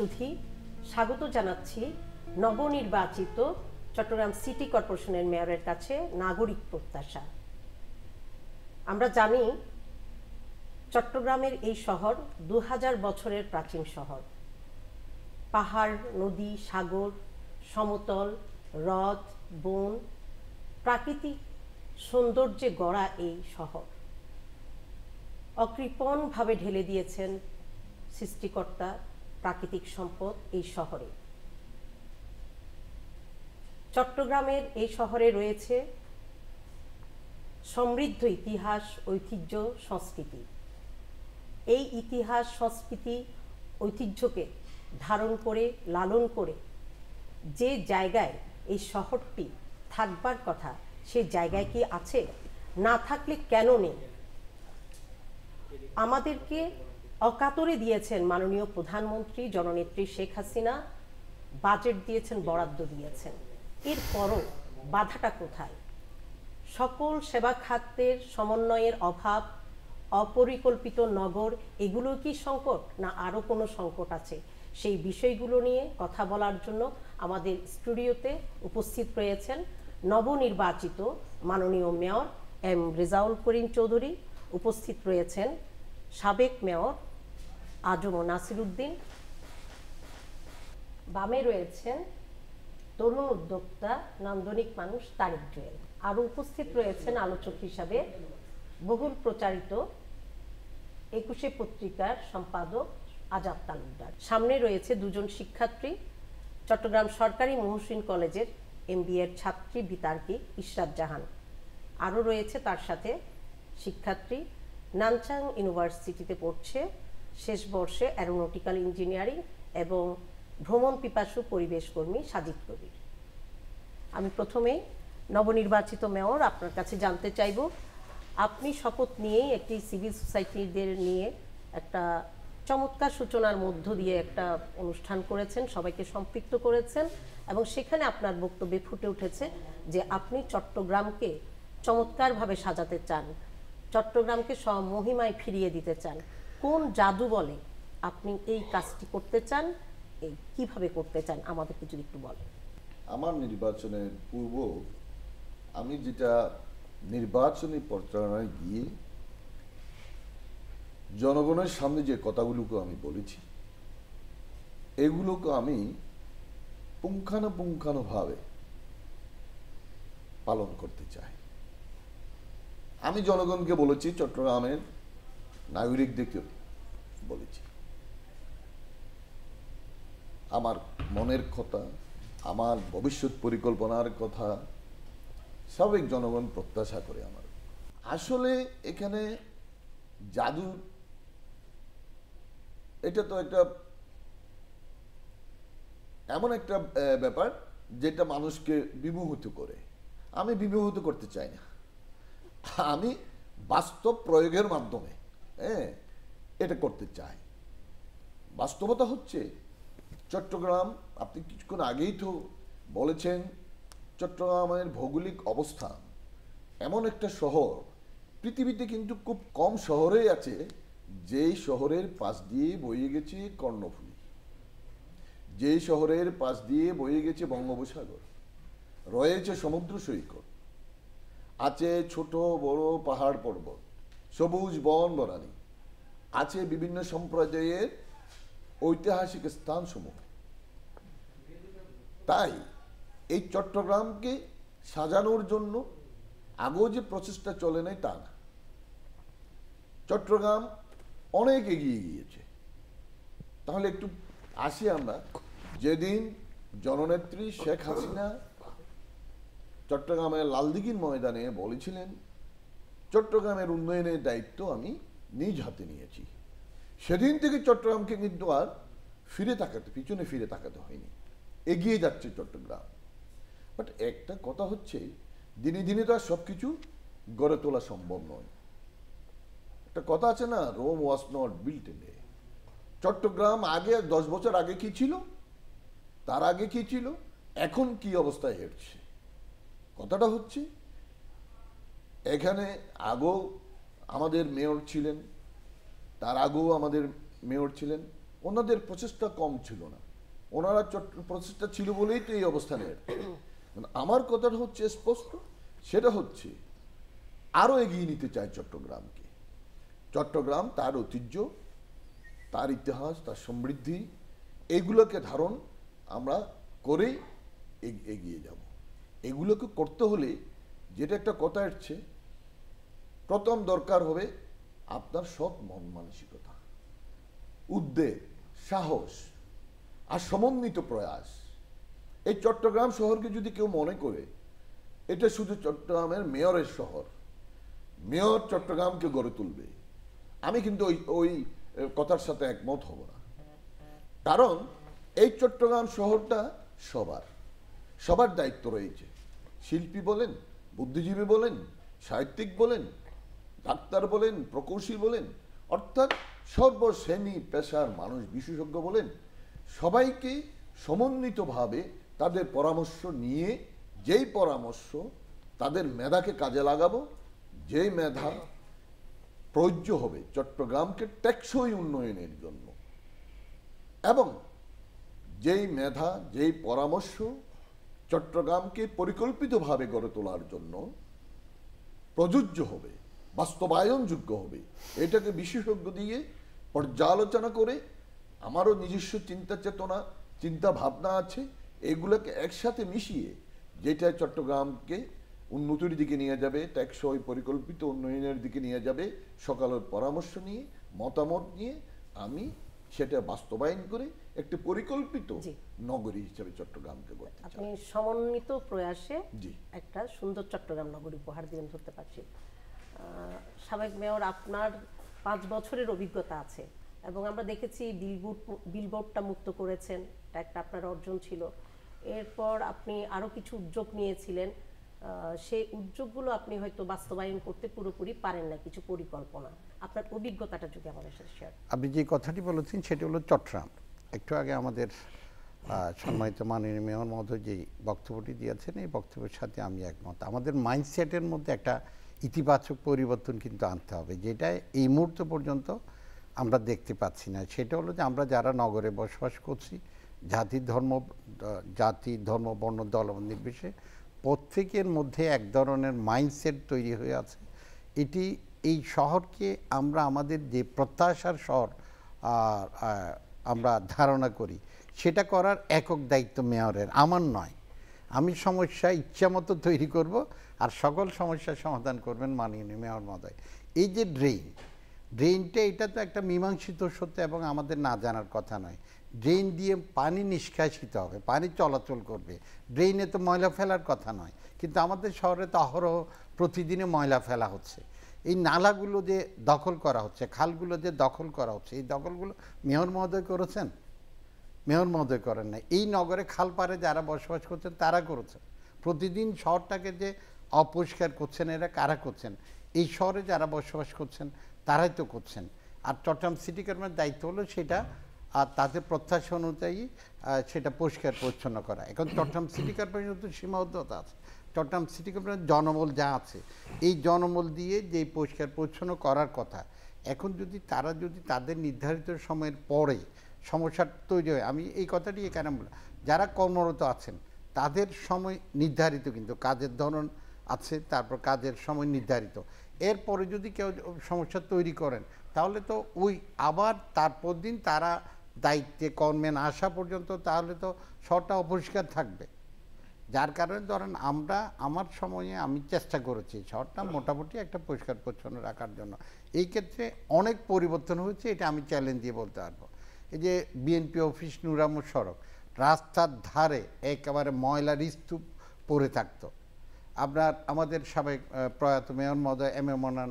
সুধি স্বাগত জানাচ্ছি নবনির্বাচিত চট্টগ্রাম সিটি কর্পোরেশনের মেয়রের কাছে নাগরিক প্রত্যাশা আমরা জানি চট্টগ্রামের এই শহর দু বছরের প্রাচীন শহর পাহাড় নদী সাগর সমতল হ্রদ বন প্রাকৃতিক সৌন্দর্যে গড়া এই শহর অকৃপণভাবে ঢেলে দিয়েছেন সৃষ্টিকর্তা প্রাকৃতিক সম্পদ এই শহরে চট্টগ্রামের এই শহরে রয়েছে সমৃদ্ধ ইতিহাস ঐতিহ্য সংস্কৃতি এই ইতিহাস সংস্কৃতি ঐতিহ্যকে ধারণ করে লালন করে যে জায়গায় এই শহরটি থাকবার কথা সে জায়গায় কি আছে না থাকলে কেন নেই আমাদেরকে অকাতরে দিয়েছেন মাননীয় প্রধানমন্ত্রী জননেত্রী শেখ হাসিনা বাজেট দিয়েছেন বরাদ্দ দিয়েছেন এরপরও বাধাটা কোথায় সকল সেবা খাতের সমন্বয়ের অভাব অপরিকল্পিত নগর এগুলো কি সংকট না আরও কোনো সংকট আছে সেই বিষয়গুলো নিয়ে কথা বলার জন্য আমাদের স্টুডিওতে উপস্থিত রয়েছেন নবনির্বাচিত মাননীয় মেয়র এম রেজাউল করিম চৌধুরী উপস্থিত রয়েছেন সাবেক মেয়র আজম ও নাসিরুদ্দিন বামে রয়েছেন তরুণ উদ্যোক্তা নান্দনিক মানুষ তারিক জুয়েল আর উপস্থিত রয়েছেন আলোচক হিসাবে বহুল প্রচারিত একুশে পত্রিকার সম্পাদক আজাদ তালুকদার সামনে রয়েছে দুজন শিক্ষার্থী চট্টগ্রাম সরকারি মহসিন কলেজের এম এর ছাত্রী বিতার্কিক ইশরাত জাহান আরও রয়েছে তার সাথে শিক্ষার্থী নানচাং ইউনিভার্সিটিতে পড়ছে শেষ বর্ষে অ্যারোনটিক্যাল ইঞ্জিনিয়ারিং এবং ভ্রমণ পিপাসু পরিবেশকর্মী সাজিদ কবির আমি প্রথমেই নবনির্বাচিত মেয়র আপনার কাছে জানতে চাইব আপনি শপথ নিয়েই একটি সিভিল সোসাইটিদের নিয়ে একটা চমৎকার সূচনার মধ্য দিয়ে একটা অনুষ্ঠান করেছেন সবাইকে সম্পৃক্ত করেছেন এবং সেখানে আপনার বক্তব্যে ফুটে উঠেছে যে আপনি চট্টগ্রামকে চমৎকারভাবে সাজাতে চান চট্টগ্রামকে মহিমায় ফিরিয়ে দিতে চান কোন জাদু বলে আপনি এই কাজটি করতে চান এই কিভাবে করতে চান আমাদেরকে যদি একটু বলেন আমার নির্বাচনের পূর্ব আমি যেটা নির্বাচনী প্রচারণায় গিয়ে জনগণের সামনে যে কথাগুলোকে আমি বলেছি এগুলোকে আমি পুঙ্খানুপুঙ্খানুভাবে পালন করতে চাই আমি জনগণকে বলেছি চট্টগ্রামের নাগরিকদেরকে বলেছি আমার মনের কথা আমার ভবিষ্যৎ পরিকল্পনার কথা স্বাভাবিক জনগণ প্রত্যাশা করে আমার আসলে এখানে জাদু এটা তো একটা এমন একটা ব্যাপার যেটা মানুষকে বিমোহিত করে আমি বিমোহিত করতে চাই না আমি বাস্তব প্রয়োগের মাধ্যমে হ্যাঁ এটা করতে চায় বাস্তবতা হচ্ছে চট্টগ্রাম আপনি কিছুক্ষণ আগেই তো বলেছেন চট্টগ্রামের ভৌগোলিক অবস্থান এমন একটা শহর পৃথিবীতে কিন্তু খুব কম শহরেই আছে যেই শহরের পাশ দিয়ে বয়ে গেছে কর্ণফুলী যেই শহরের পাশ দিয়ে বয়ে গেছে বঙ্গোপসাগর রয়েছে সমুদ্র সৈকত আছে ছোট বড় পাহাড় পর্বত সবুজ বন বরানি আছে বিভিন্ন সম্প্রদায়ের ঐতিহাসিক স্থান সমূহ তাই এই চট্টগ্রামকে সাজানোর জন্য আগেও যে প্রচেষ্টা চলে নাই তা না চট্টগ্রাম অনেক এগিয়ে গিয়েছে তাহলে একটু আসি আমরা যেদিন জননেত্রী শেখ হাসিনা চট্টগ্রামের লালদিঘির ময়দানে বলেছিলেন চট্টগ্রামের উন্নয়নের দায়িত্ব আমি নিজ হাতে নিয়েছি সেদিন থেকে চট্টগ্রামকে কিন্তু আর ফিরে তাকাতে পিছনে ফিরে তাকাতে হয়নি এগিয়ে যাচ্ছে চট্টগ্রাম বাট একটা কথা হচ্ছে দিনে দিনে তো আর সব কিছু গড়ে তোলা সম্ভব নয় একটা কথা আছে না Rome was not built a Chittagong আগে দশ বছর আগে কি ছিল তার আগে কি ছিল এখন কি অবস্থায় হেঁটছে কথাটা হচ্ছে এখানে আগেও আমাদের মেয়র ছিলেন তার আগেও আমাদের মেয়র ছিলেন ওনাদের প্রচেষ্টা কম ছিল না ওনারা প্রচেষ্টা ছিল বলেই তো এই অবস্থানে মানে আমার কথাটা হচ্ছে স্পষ্ট সেটা হচ্ছে আরও এগিয়ে নিতে চায় চট্টগ্রামকে চট্টগ্রাম তার ঐতিহ্য তার ইতিহাস তার সমৃদ্ধি এগুলোকে ধারণ আমরা করেই এগিয়ে যাব এগুলোকে করতে হলে যেটা একটা কথা এসছে প্রথম দরকার হবে আপনার সৎ মন মানসিকতা উদ্বেগ সাহস আর সমন্বিত প্রয়াস এই চট্টগ্রাম শহরকে যদি কেউ মনে করে এটা শুধু চট্টগ্রামের মেয়রের শহর মেয়র চট্টগ্রামকে গড়ে তুলবে আমি কিন্তু ওই ওই কথার সাথে একমত হব না কারণ এই চট্টগ্রাম শহরটা সবার সবার দায়িত্ব রয়েছে শিল্পী বলেন বুদ্ধিজীবী বলেন সাহিত্যিক বলেন ডাক্তার বলেন প্রকৌশলী বলেন অর্থাৎ সর্বশ্রেণী পেশার মানুষ বিশেষজ্ঞ বলেন সবাইকে সমন্বিতভাবে তাদের পরামর্শ নিয়ে যেই পরামর্শ তাদের মেধাকে কাজে লাগাবো যেই মেধা প্রযোজ্য হবে চট্টগ্রামকে টেকসই উন্নয়নের জন্য এবং যেই মেধা যেই পরামর্শ চট্টগ্রামকে পরিকল্পিতভাবে গড়ে তোলার জন্য প্রযোজ্য হবে বাস্তবায়নযোগ্য হবে এটাকে বিশেষজ্ঞ দিয়ে পর্যালোচনা করে আমারও নিজস্ব চিন্তা চেতনা চিন্তা ভাবনা আছে এগুলোকে একসাথে মিশিয়ে যেটা চট্টগ্রামকে উন্নতির দিকে নিয়ে যাবে ট্যাক্সই পরিকল্পিত উন্নয়নের দিকে নিয়ে যাবে সকালের পরামর্শ নিয়ে মতামত নিয়ে আমি সেটা বাস্তবায়ন করে একটি পরিকল্পিত নগরী হিসেবে চট্টগ্রামকে গড়তে আপনি সমন্বিত প্রয়াসে একটা সুন্দর চট্টগ্রাম নগরী উপহার দিবেন ধরতে পারছি সাবেক মেয়র আপনার পাঁচ বছরের অভিজ্ঞতা আছে এবং আমরা দেখেছি বিলবোর্ড বিলবোর্ডটা মুক্ত করেছেন এটা একটা আপনার অর্জন ছিল এরপর আপনি আরও কিছু উদ্যোগ নিয়েছিলেন সেই উদ্যোগগুলো আপনি হয়তো বাস্তবায়ন করতে পুরোপুরি পারেন না কিছু পরিকল্পনা আপনার অভিজ্ঞতাটা যদি আমাদের সাথে শেয়ার আপনি যে কথাটি বলেছেন সেটি হলো চট্টগ্রাম একটু আগে আমাদের সম্মানিত মাননীয় মেয়র মহোদয় যে বক্তব্যটি দিয়েছেন এই বক্তব্যের সাথে আমি একমত আমাদের মাইন্ডসেটের মধ্যে একটা ইতিবাচক পরিবর্তন কিন্তু আনতে হবে যেটা এই মুহূর্ত পর্যন্ত আমরা দেখতে পাচ্ছি না সেটা হলো যে আমরা যারা নগরে বসবাস করছি জাতি ধর্ম জাতি ধর্ম বর্ণ দল নির্বিশে প্রত্যেকের মধ্যে এক ধরনের মাইন্ডসেট তৈরি হয়ে আছে এটি এই শহরকে আমরা আমাদের যে প্রত্যাশার শহর আমরা ধারণা করি সেটা করার একক দায়িত্ব মেয়রের আমার নয় আমি সমস্যা মতো তৈরি করব আর সকল সমস্যার সমাধান করবেন মানিয়ে নেমে আমার মদায় এই যে ড্রেইন ড্রেনটা এটা তো একটা মীমাংসিত সত্য এবং আমাদের না জানার কথা নয় ড্রেন দিয়ে পানি নিষ্কাশিত হবে পানি চলাচল করবে ড্রেইনে তো ময়লা ফেলার কথা নয় কিন্তু আমাদের শহরে তো অহরহ প্রতিদিনে ময়লা ফেলা হচ্ছে এই নালাগুলো যে দখল করা হচ্ছে খালগুলো যে দখল করা হচ্ছে এই দখলগুলো মেয়র মহোদয় করেছেন মেয়র মহোদয় করেন না এই নগরে খালপাড়ে যারা বসবাস করছেন তারা করেছেন প্রতিদিন শহরটাকে যে অপরিষ্কার করছেন এরা কারা করছেন এই শহরে যারা বসবাস করছেন তারাই তো করছেন আর চট্টগ্রাম সিটি কর্মের দায়িত্ব হলো সেটা আর তাদের প্রত্যাশা অনুযায়ী সেটা পরিষ্কার পরিচ্ছন্ন করা এখন চট্টগ্রাম সিটি কর্পোরেশন তো সীমাবদ্ধতা আছে চট্টগ্রাম সিটি কর্পোরেশন জনবল যা আছে এই জনবল দিয়ে যে পরিষ্কার পরিচ্ছন্ন করার কথা এখন যদি তারা যদি তাদের নির্ধারিত সময়ের পরে সমস্যা তৈরি হয় আমি এই কথাটি কেন বলি যারা কর্মরত আছেন তাদের সময় নির্ধারিত কিন্তু কাজের ধরন আছে তারপর কাজের সময় নির্ধারিত এরপরে যদি কেউ সমস্যা তৈরি করেন তাহলে তো ওই আবার তারপর দিন তারা দায়িত্বে কর্মে না আসা পর্যন্ত তাহলে তো শটা অপরিষ্কার থাকবে যার কারণে ধরেন আমরা আমার সময়ে আমি চেষ্টা করেছি শহরটা মোটামুটি একটা পরিষ্কার পরিচ্ছন্ন রাখার জন্য এই ক্ষেত্রে অনেক পরিবর্তন হয়েছে এটা আমি চ্যালেঞ্জ দিয়ে বলতে পারবো এই যে বিএনপি অফিস নুরাম সড়ক রাস্তার ধারে একেবারে ময়লার স্তূপ পড়ে থাকতো আপনার আমাদের সাবেক প্রয়াত মেয়র মদয় এম এ মনান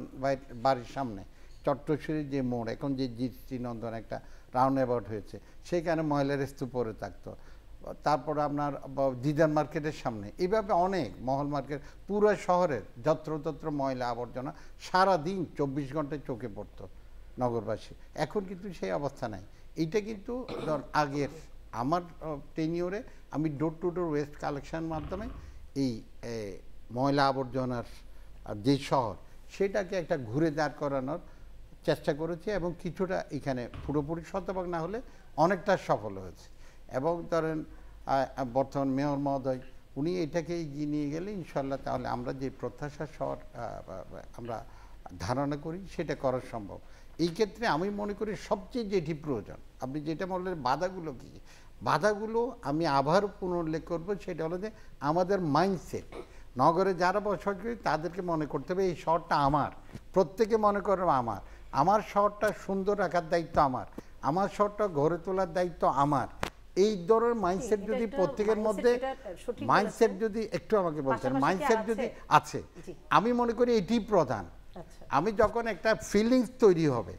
বাড়ির সামনে চট্টশ্বরীর যে মোড় এখন যে জিটি নন্দন একটা রাউন্ড অ্যাবাউট হয়েছে সেখানে ময়লার স্তূপ পড়ে থাকতো তারপর আপনার দিদার মার্কেটের সামনে এইভাবে অনেক মহল মার্কেট পুরো শহরের যত্রতত্র ময়লা আবর্জনা সারা দিন চব্বিশ ঘন্টায় চোখে পড়তো নগরবাসী এখন কিন্তু সেই অবস্থা নাই এইটা কিন্তু আগের আমার টেনিওরে আমি door to door waste collection মাধ্যমে এই ময়লা আবর্জনার যে শহর সেটাকে একটা ঘুরে দাঁড় করানোর চেষ্টা করেছে এবং কিছুটা এখানে পুরোপুরি শতভাগ না হলে অনেকটা সফল হয়েছে এবং ধরেন বর্তমান মেয়র মহোদয় উনি এটাকে এগিয়ে নিয়ে গেলে ইনশাল্লাহ তাহলে আমরা যে প্রত্যাশা শহর আমরা ধারণা করি সেটা করা সম্ভব এই ক্ষেত্রে আমি মনে করি সবচেয়ে যেটি প্রয়োজন আপনি যেটা বললেন বাধাগুলো কী বাধাগুলো আমি আবার পুনর্লেখ করবো সেটা হলো যে আমাদের মাইন্ডসেট নগরে যারা বসবাস করি তাদেরকে মনে করতে হবে এই শহরটা আমার প্রত্যেকে মনে করবে আমার আমার শহরটা সুন্দর রাখার দায়িত্ব আমার আমার শহরটা গড়ে তোলার দায়িত্ব আমার এই ধরনের মাইন্ডসেট যদি প্রত্যেকের মধ্যে মাইন্ডসেট যদি একটু আমাকে বলতেন মাইন্ডসেট যদি আছে আমি মনে করি এটি প্রধান আচ্ছা। আমি যখন একটা ফিলিংস তৈরি হবে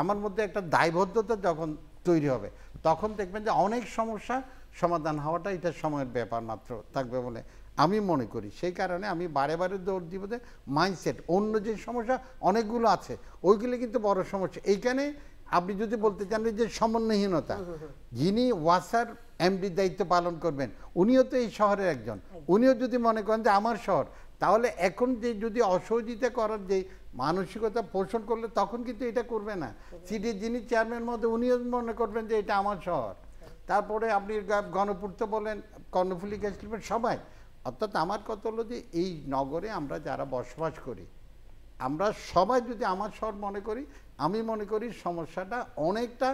আমার মধ্যে একটা দায়বদ্ধতা যখন তৈরি হবে তখন দেখবেন যে অনেক সমস্যা সমাধান হওয়াটা এটা সময়ের ব্যাপার মাত্র থাকবে বলে আমি মনে করি সেই কারণে আমি বারে বারে দৌড় দিব যে মাইন্ডসেট অন্য যে সমস্যা অনেকগুলো আছে ওইগুলি কিন্তু বড় সমস্যা এইখানে আপনি যদি বলতে চান যে সমন্বয়হীনতা যিনি ওয়াসার এমডি দায়িত্ব পালন করবেন উনিও তো এই শহরের একজন উনিও যদি মনে করেন যে আমার শহর তাহলে এখন যে যদি অসহযোগিতা করার যে মানসিকতা পোষণ করলে তখন কিন্তু এটা করবে না সিটির যিনি চেয়ারম্যান মধ্যে উনিও মনে করবেন যে এটা আমার শহর তারপরে আপনি গণপূর্ত বলেন কর্ণফুলি গেছিলেন সবাই অর্থাৎ আমার কথা হলো যে এই নগরে আমরা যারা বসবাস করি আমরা সবাই যদি আমার শহর মনে করি আমি মনে করি সমস্যাটা অনেকটা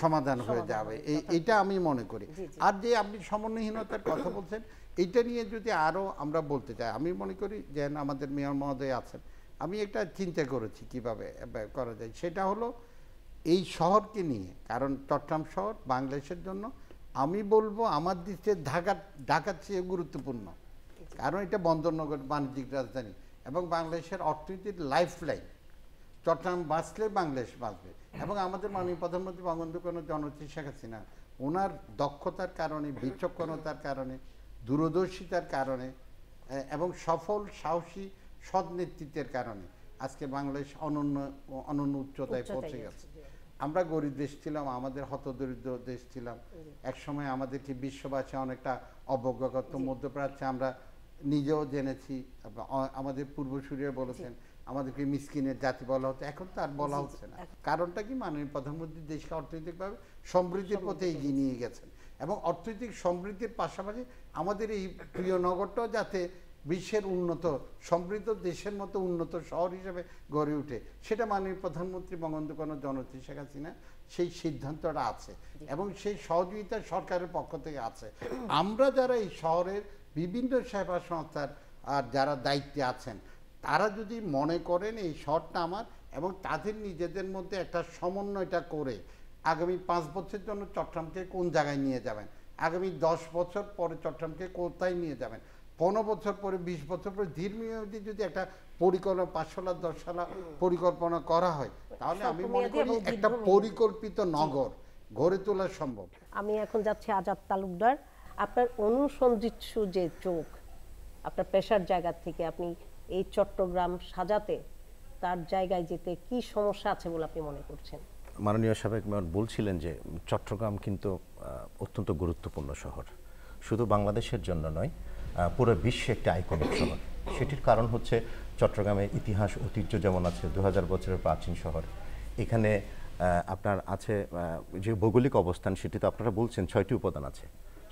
সমাধান হয়ে যাবে এটা আমি মনে করি আর যে আপনি সমন্বয়হীনতার কথা বলছেন এটা নিয়ে যদি আরও আমরা বলতে চাই আমি মনে করি যেন আমাদের মেয়র মহোদয় আছেন আমি এটা চিন্তা করেছি কিভাবে করা যায় সেটা হলো এই শহরকে নিয়ে কারণ চট্টগ্রাম শহর বাংলাদেশের জন্য আমি বলবো আমার দৃষ্টিতে ঢাকা ঢাকার চেয়ে গুরুত্বপূর্ণ কারণ এটা বন্দরনগর বাণিজ্যিক রাজধানী এবং বাংলাদেশের অর্থনীতির লাইফ লাইন চট্টগ্রাম বাঁচলে বাংলাদেশ বাঁচবে এবং আমাদের মাননীয় প্রধানমন্ত্রী বঙ্গবন্ধু কোনো জননেত্রী শেখ হাসিনা ওনার দক্ষতার কারণে বিচক্ষণতার কারণে দূরদর্শিতার কারণে এবং সফল সাহসী সৎ নেতৃত্বের কারণে আজকে বাংলাদেশ অনন্য অনন্য উচ্চতায় পৌঁছে গেছে আমরা গরিব দেশ ছিলাম আমাদের হতদরিদ্র দেশ ছিলাম একসময় আমাদেরকে বিশ্ববাসী অনেকটা অবজ্ঞাগত মধ্যপ্রাচ্যে আমরা নিজেও জেনেছি আমাদের পূর্বসূরিয়া বলেছেন আমাদেরকে মিসকিনের জাতি বলা হতো এখন তো আর বলা হচ্ছে না কারণটা কি মাননীয় প্রধানমন্ত্রী দেশকে অর্থনৈতিকভাবে সমৃদ্ধির পথে এগিয়ে নিয়ে গেছেন এবং অর্থনৈতিক সমৃদ্ধির পাশাপাশি আমাদের এই প্রিয় নগরটাও যাতে বিশ্বের উন্নত সমৃদ্ধ দেশের মতো উন্নত শহর হিসেবে গড়ে উঠে সেটা মাননীয় প্রধানমন্ত্রী বঙ্গবন্ধু জনত্রী শেখ হাসিনা সেই সিদ্ধান্তটা আছে এবং সেই সহযোগিতা সরকারের পক্ষ থেকে আছে আমরা যারা এই শহরের বিভিন্ন সেবা সংস্থার আর যারা দায়িত্বে আছেন তারা যদি মনে করেন এই শহরটা আমার এবং তাদের নিজেদের মধ্যে একটা সমন্বয়টা করে আগামী পাঁচ বছরের জন্য চট্টগ্রামকে কোন জায়গায় নিয়ে যাবেন আগামী দশ বছর পরে চট্টগ্রামকে কোথায় নিয়ে যাবেন পনেরো বছর পরে বিশ বছর পরে দীর্ঘমেয়াদী যদি একটা পরিকল্পনা পাঁচশোলা দশশালা পরিকল্পনা করা হয় তাহলে আমি মনে করি একটা পরিকল্পিত নগর গড়ে তোলা সম্ভব আমি এখন যাচ্ছি আজাদ তালুকদার আপনার অনুসন্ধিৎসু যে চোখ আপনার পেশার জায়গা থেকে আপনি এই চট্টগ্রাম সাজাতে তার জায়গায় যেতে কি সমস্যা আছে বলে আপনি মনে করছেন মাননীয় সাবেক মেয়র বলছিলেন যে চট্টগ্রাম কিন্তু অত্যন্ত গুরুত্বপূর্ণ শহর শুধু বাংলাদেশের জন্য নয় পুরো বিশ্বে একটা আইকনিক শহর সেটির কারণ হচ্ছে চট্টগ্রামে ইতিহাস ঐতিহ্য যেমন আছে দু বছরের প্রাচীন শহর এখানে আপনার আছে যে ভৌগোলিক অবস্থান সেটি তো আপনারা বলছেন ছয়টি উপাদান আছে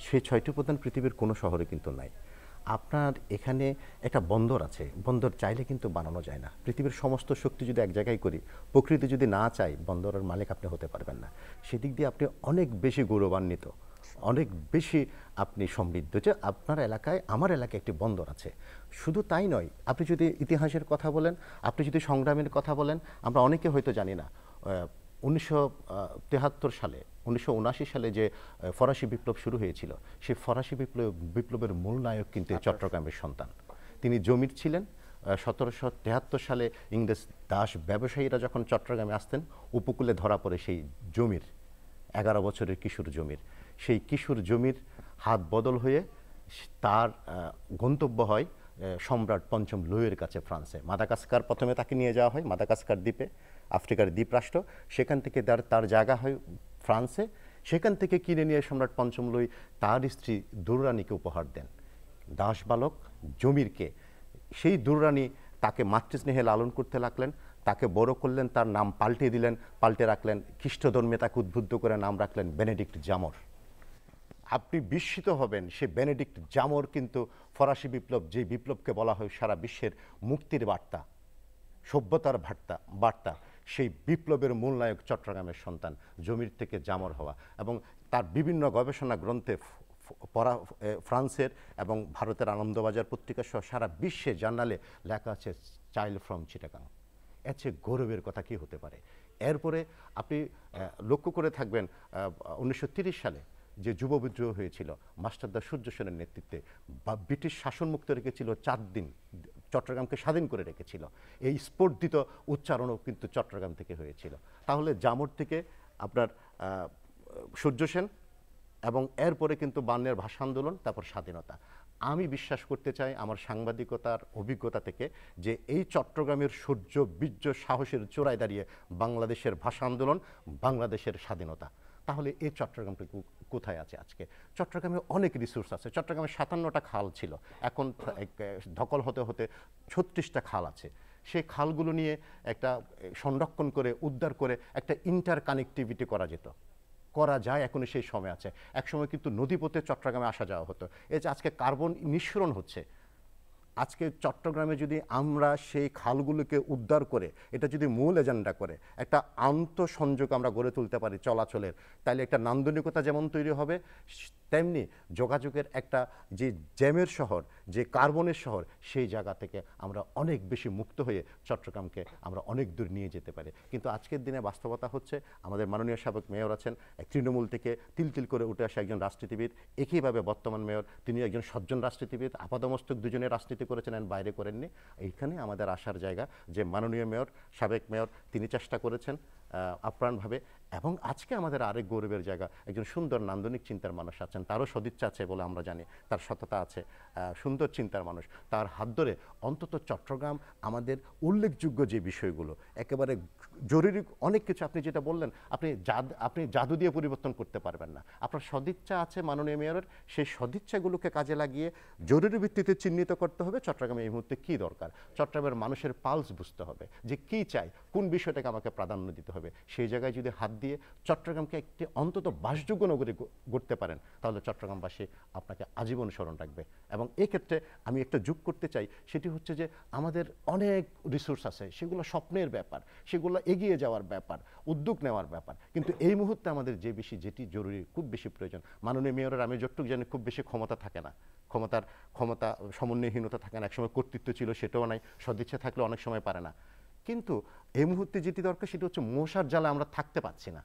সেই ছয়টি উপাদান পৃথিবীর কোনো শহরে কিন্তু নাই আপনার এখানে একটা বন্দর আছে বন্দর চাইলে কিন্তু বানানো যায় না পৃথিবীর সমস্ত শক্তি যদি এক জায়গায় করি প্রকৃতি যদি না চায় বন্দরের মালিক আপনি হতে পারবেন না সেদিক দিয়ে আপনি অনেক বেশি গৌরবান্বিত অনেক বেশি আপনি সমৃদ্ধ যে আপনার এলাকায় আমার এলাকায় একটি বন্দর আছে শুধু তাই নয় আপনি যদি ইতিহাসের কথা বলেন আপনি যদি সংগ্রামের কথা বলেন আমরা অনেকে হয়তো জানি না উনিশশো সালে উনিশশো সালে যে ফরাসি বিপ্লব শুরু হয়েছিল সেই ফরাসি বিপ্লব বিপ্লবের মূল নায়ক কিন্তু আচ্ছা। চট্টগ্রামের সন্তান তিনি জমির ছিলেন সতেরোশো তেহাত্তর সালে ইংরেজ দাস ব্যবসায়ীরা যখন চট্টগ্রামে আসতেন উপকূলে ধরা পড়ে সেই জমির এগারো বছরের কিশোর জমির সেই কিশোর জমির হাত বদল হয়ে তার গন্তব্য হয় সম্রাট পঞ্চম লুয়ের কাছে ফ্রান্সে মাদাকাস্কার প্রথমে তাকে নিয়ে যাওয়া হয় মাদাকাস্কার দ্বীপে আফ্রিকার দ্বীপরাষ্ট্র সেখান থেকে তার তার জায়গা হয় ফ্রান্সে সেখান থেকে কিনে নিয়ে সম্রাট পঞ্চম লুই তার স্ত্রী দুররানীকে উপহার দেন দাস বালক জমিরকে সেই দুররানী তাকে মাতৃস্নেহে লালন করতে লাগলেন তাকে বড় করলেন তার নাম পাল্টে দিলেন পাল্টে রাখলেন খ্রিস্টধর্মে তাকে উদ্বুদ্ধ করে নাম রাখলেন বেনেডিক্ট জামর আপনি বিস্মিত হবেন সে বেনেডিক্ট জামর কিন্তু ফরাসি বিপ্লব যে বিপ্লবকে বলা হয় সারা বিশ্বের মুক্তির বার্তা সভ্যতার বার্তা বার্তা সেই বিপ্লবের মূল নায়ক চট্টগ্রামের সন্তান জমির থেকে জামর হওয়া এবং তার বিভিন্ন গবেষণা গ্রন্থে পরা ফ্রান্সের এবং ভারতের আনন্দবাজার পত্রিকা সহ সারা বিশ্বে জার্নালে লেখা আছে চাইল্ড ফ্রম চিটাগাং এর চেয়ে গৌরবের কথা কি হতে পারে এরপরে আপনি লক্ষ্য করে থাকবেন উনিশশো সালে যে যুব বিদ্রোহ হয়েছিল মাস্টারদা সূর্য সেনের নেতৃত্বে বা ব্রিটিশ শাসনমুক্ত রেখেছিল চার দিন চট্টগ্রামকে স্বাধীন করে রেখেছিল এই স্পর্ধিত উচ্চারণও কিন্তু চট্টগ্রাম থেকে হয়েছিল তাহলে জামর থেকে আপনার সূর্য সেন এবং এরপরে কিন্তু বান্যের ভাষা আন্দোলন তারপর স্বাধীনতা আমি বিশ্বাস করতে চাই আমার সাংবাদিকতার অভিজ্ঞতা থেকে যে এই চট্টগ্রামের সূর্য বীর্য সাহসের চোরায় দাঁড়িয়ে বাংলাদেশের ভাষা আন্দোলন বাংলাদেশের স্বাধীনতা তাহলে এই চট্টগ্রামটা কোথায় আছে আজকে চট্টগ্রামে অনেক রিসোর্স আছে চট্টগ্রামে সাতান্নটা খাল ছিল এখন ধকল হতে হতে ছত্রিশটা খাল আছে সেই খালগুলো নিয়ে একটা সংরক্ষণ করে উদ্ধার করে একটা ইন্টার কানেক্টিভিটি করা যেত করা যায় এখনও সেই সময় আছে একসময় কিন্তু নদীপথে চট্টগ্রামে আসা যাওয়া হতো এই যে আজকে কার্বন নিঃসরণ হচ্ছে আজকে চট্টগ্রামে যদি আমরা সেই খালগুলোকে উদ্ধার করে এটা যদি মূল এজেন্ডা করে একটা আন্তঃসংযোগ আমরা গড়ে তুলতে পারি চলাচলের তাহলে একটা নান্দনিকতা যেমন তৈরি হবে তেমনি যোগাযোগের একটা যে জ্যামের শহর যে কার্বনের শহর সেই জায়গা থেকে আমরা অনেক বেশি মুক্ত হয়ে চট্টগ্রামকে আমরা অনেক দূর নিয়ে যেতে পারি কিন্তু আজকের দিনে বাস্তবতা হচ্ছে আমাদের মাননীয় সাবেক মেয়র আছেন তৃণমূল থেকে তিল তিল করে উঠে আসা একজন রাজনীতিবিদ একইভাবে বর্তমান মেয়র তিনি একজন সজ্জন রাজনীতিবিদ আপাদমস্তক দুজনে রাজনীতি করেছেন বাইরে করেননি এইখানে আমাদের আসার জায়গা যে মাননীয় মেয়র সাবেক মেয়র তিনি চেষ্টা করেছেন আপ্রাণভাবে এবং আজকে আমাদের আরেক গৌরবের জায়গা একজন সুন্দর নান্দনিক চিন্তার মানুষ আছেন তারও সদিচ্ছা আছে বলে আমরা জানি তার সততা আছে সুন্দর চিন্তার মানুষ তার হাত ধরে অন্তত চট্টগ্রাম আমাদের উল্লেখযোগ্য যে বিষয়গুলো একেবারে জরুরি অনেক কিছু আপনি যেটা বললেন আপনি জাদ আপনি জাদু দিয়ে পরিবর্তন করতে পারবেন না আপনার সদিচ্ছা আছে মাননীয় মেয়রের সেই সদিচ্ছাগুলোকে কাজে লাগিয়ে জরুরি ভিত্তিতে চিহ্নিত করতে হবে চট্টগ্রামে এই মুহূর্তে কী দরকার চট্টগ্রামের মানুষের পালস বুঝতে হবে যে কী চাই কোন বিষয়টাকে আমাকে প্রাধান্য দিতে হবে সেই জায়গায় যদি হাত দিয়ে চট্টগ্রামকে একটি অন্তত বাসযোগ্য নগরী গড়তে পারেন তাহলে চট্টগ্রামবাসী আপনাকে আজীবন স্মরণ রাখবে এবং এক্ষেত্রে আমি একটা যোগ করতে চাই সেটি হচ্ছে যে আমাদের অনেক রিসোর্স আছে সেগুলো স্বপ্নের ব্যাপার সেগুলো এগিয়ে যাওয়ার ব্যাপার উদ্যোগ নেওয়ার ব্যাপার কিন্তু এই মুহূর্তে আমাদের যে বেশি যেটি জরুরি খুব বেশি প্রয়োজন মাননীয় মেয়রের আমি যতটুকু জানি খুব বেশি ক্ষমতা থাকে না ক্ষমতার ক্ষমতা সমন্বয়হীনতা থাকে না একসময় কর্তৃত্ব ছিল সেটাও নাই সদিচ্ছা থাকলে অনেক সময় পারে না কিন্তু এই মুহূর্তে যেটি দরকার সেটি হচ্ছে মশার জ্বালা আমরা থাকতে পারছি না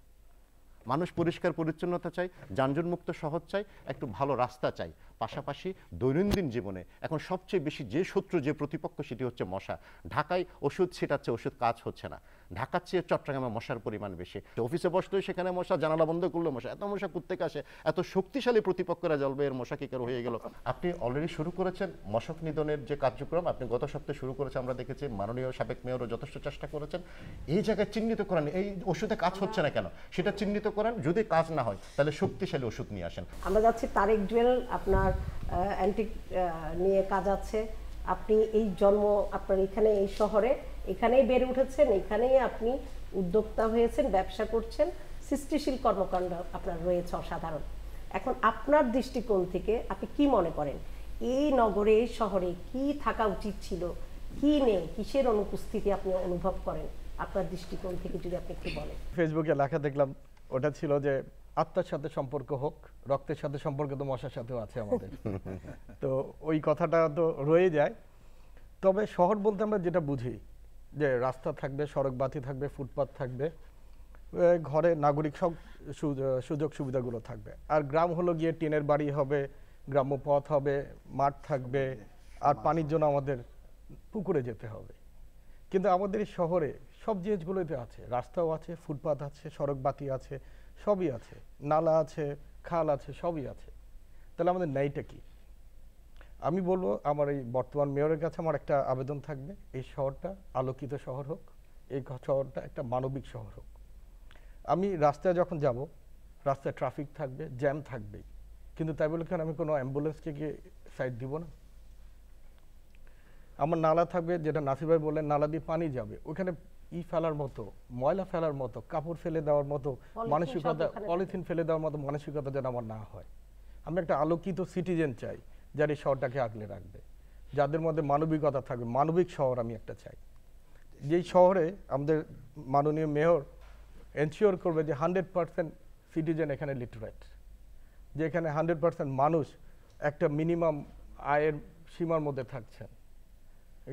মানুষ পরিষ্কার পরিচ্ছন্নতা চাই যানজনমুক্ত শহর চাই একটু ভালো রাস্তা চাই পাশাপাশি দৈনন্দিন জীবনে এখন সবচেয়ে বেশি যে শত্রু যে প্রতিপক্ষ সেটি হচ্ছে মশা ঢাকায় ওষুধ ছিটাচ্ছে ওষুধ কাজ হচ্ছে না ঢাকার চেয়ে চট্টগ্রামে মশার পরিমাণ বেশি অফিসে বসলেও সেখানে মশা জানালা বন্ধ করলো মশা এত মশা কোথেকে আসে এত শক্তিশালী প্রতিপক্ষরা এর মশা কি কারো হয়ে গেল আপনি অলরেডি শুরু করেছেন মশক নিধনের যে কার্যক্রম আপনি গত সপ্তাহে শুরু করেছেন আমরা দেখেছি মাননীয় সাবেক মেয়রও যথেষ্ট চেষ্টা করেছেন এই জায়গায় চিহ্নিত করেন এই ওষুধে কাজ হচ্ছে না কেন সেটা চিহ্নিত করেন যদি কাজ না হয় তাহলে শক্তিশালী ওষুধ নিয়ে আসেন আমরা যাচ্ছি তারেক জুয়েল আপনার আপনার অ্যান্টিক নিয়ে কাজ আছে আপনি এই জন্ম আপনার এখানে এই শহরে এখানেই বেড়ে উঠেছেন এখানেই আপনি উদ্যোক্তা হয়েছেন ব্যবসা করছেন সৃষ্টিশীল কর্মকাণ্ড আপনার রয়েছে অসাধারণ এখন আপনার দৃষ্টিকোণ থেকে আপনি কি মনে করেন এই নগরে এই শহরে কি থাকা উচিত ছিল কি নেই কিসের অনুপস্থিতি আপনি অনুভব করেন আপনার দৃষ্টিকোণ থেকে যদি আপনি একটু বলেন ফেসবুকে লেখা দেখলাম ওটা ছিল যে আত্মার সাথে সম্পর্ক হোক রক্তের সাথে সম্পর্ক তো মশার সাথেও আছে আমাদের তো ওই কথাটা তো রয়ে যায় তবে শহর বলতে আমরা যেটা বুঝি যে রাস্তা থাকবে সড়ক বাতি থাকবে ফুটপাথ থাকবে ঘরে নাগরিক সব সুযোগ সুবিধাগুলো থাকবে আর গ্রাম হলো গিয়ে টিনের বাড়ি হবে গ্রাম্য পথ হবে মাঠ থাকবে আর পানির জন্য আমাদের পুকুরে যেতে হবে কিন্তু আমাদের শহরে সব জিনিসগুলোতে আছে রাস্তাও আছে ফুটপাথ আছে সড়ক বাতি আছে সবই আছে নালা আছে খাল আছে সবই আছে তাহলে আমাদের ন্যায়টা কি আমি বলবো আমার এই বর্তমান মেয়রের কাছে আমার একটা আবেদন থাকবে এই শহরটা আলোকিত শহর হোক এই শহরটা একটা মানবিক শহর হোক আমি রাস্তায় যখন যাব রাস্তায় ট্রাফিক থাকবে জ্যাম থাকবেই কিন্তু তাই বলে আমি কোনো অ্যাম্বুলেন্সকে গিয়ে সাইড দিব না আমার নালা থাকবে যেটা নাসিরভাই বললেন নালা দিয়ে পানি যাবে ওখানে ই ফেলার মতো ময়লা ফেলার মতো কাপড় ফেলে দেওয়ার মতো মানসিকতা পলিথিন ফেলে দেওয়ার মতো মানসিকতা যেন আমার না হয় আমি একটা আলোকিত সিটিজেন চাই যার এই শহরটাকে আগলে রাখবে যাদের মধ্যে মানবিকতা থাকবে মানবিক শহর আমি একটা চাই যেই শহরে আমাদের মাননীয় মেয়র এনশিওর করবে যে হান্ড্রেড পার্সেন্ট সিটিজেন এখানে লিটারেট যে এখানে হান্ড্রেড পার্সেন্ট মানুষ একটা মিনিমাম আয়ের সীমার মধ্যে থাকছেন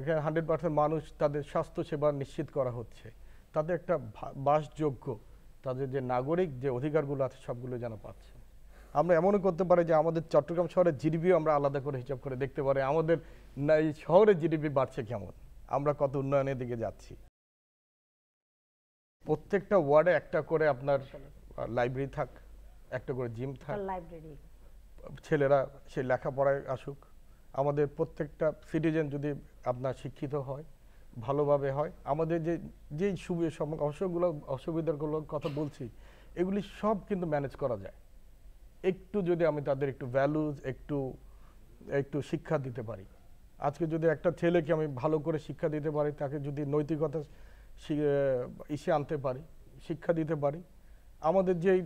এখানে হান্ড্রেড পার্সেন্ট মানুষ তাদের স্বাস্থ্যসেবা নিশ্চিত করা হচ্ছে তাদের একটা বাসযোগ্য তাদের যে নাগরিক যে অধিকারগুলো আছে সবগুলো যেন পাচ্ছে আমরা এমনও করতে পারি যে আমাদের চট্টগ্রাম শহরে জিডিপি আমরা আলাদা করে হিসাব করে দেখতে পারি আমাদের এই শহরে জিডিপি বাড়ছে কেমন আমরা কত উন্নয়নের দিকে যাচ্ছি প্রত্যেকটা ওয়ার্ডে একটা করে আপনার লাইব্রেরি থাক একটা করে জিম থাক লাইব্রেরি ছেলেরা সেই লেখাপড়ায় আসুক আমাদের প্রত্যেকটা সিটিজেন যদি আপনার শিক্ষিত হয় ভালোভাবে হয় আমাদের যে যেই সুবিধা অসুবিধাগুলো অসুবিধাগুলোর কথা বলছি এগুলি সব কিন্তু ম্যানেজ করা যায় একটু যদি আমি তাদের একটু ভ্যালুজ একটু একটু শিক্ষা দিতে পারি আজকে যদি একটা ছেলেকে আমি ভালো করে শিক্ষা দিতে পারি তাকে যদি নৈতিকতা ইসে আনতে পারি শিক্ষা দিতে পারি আমাদের যেই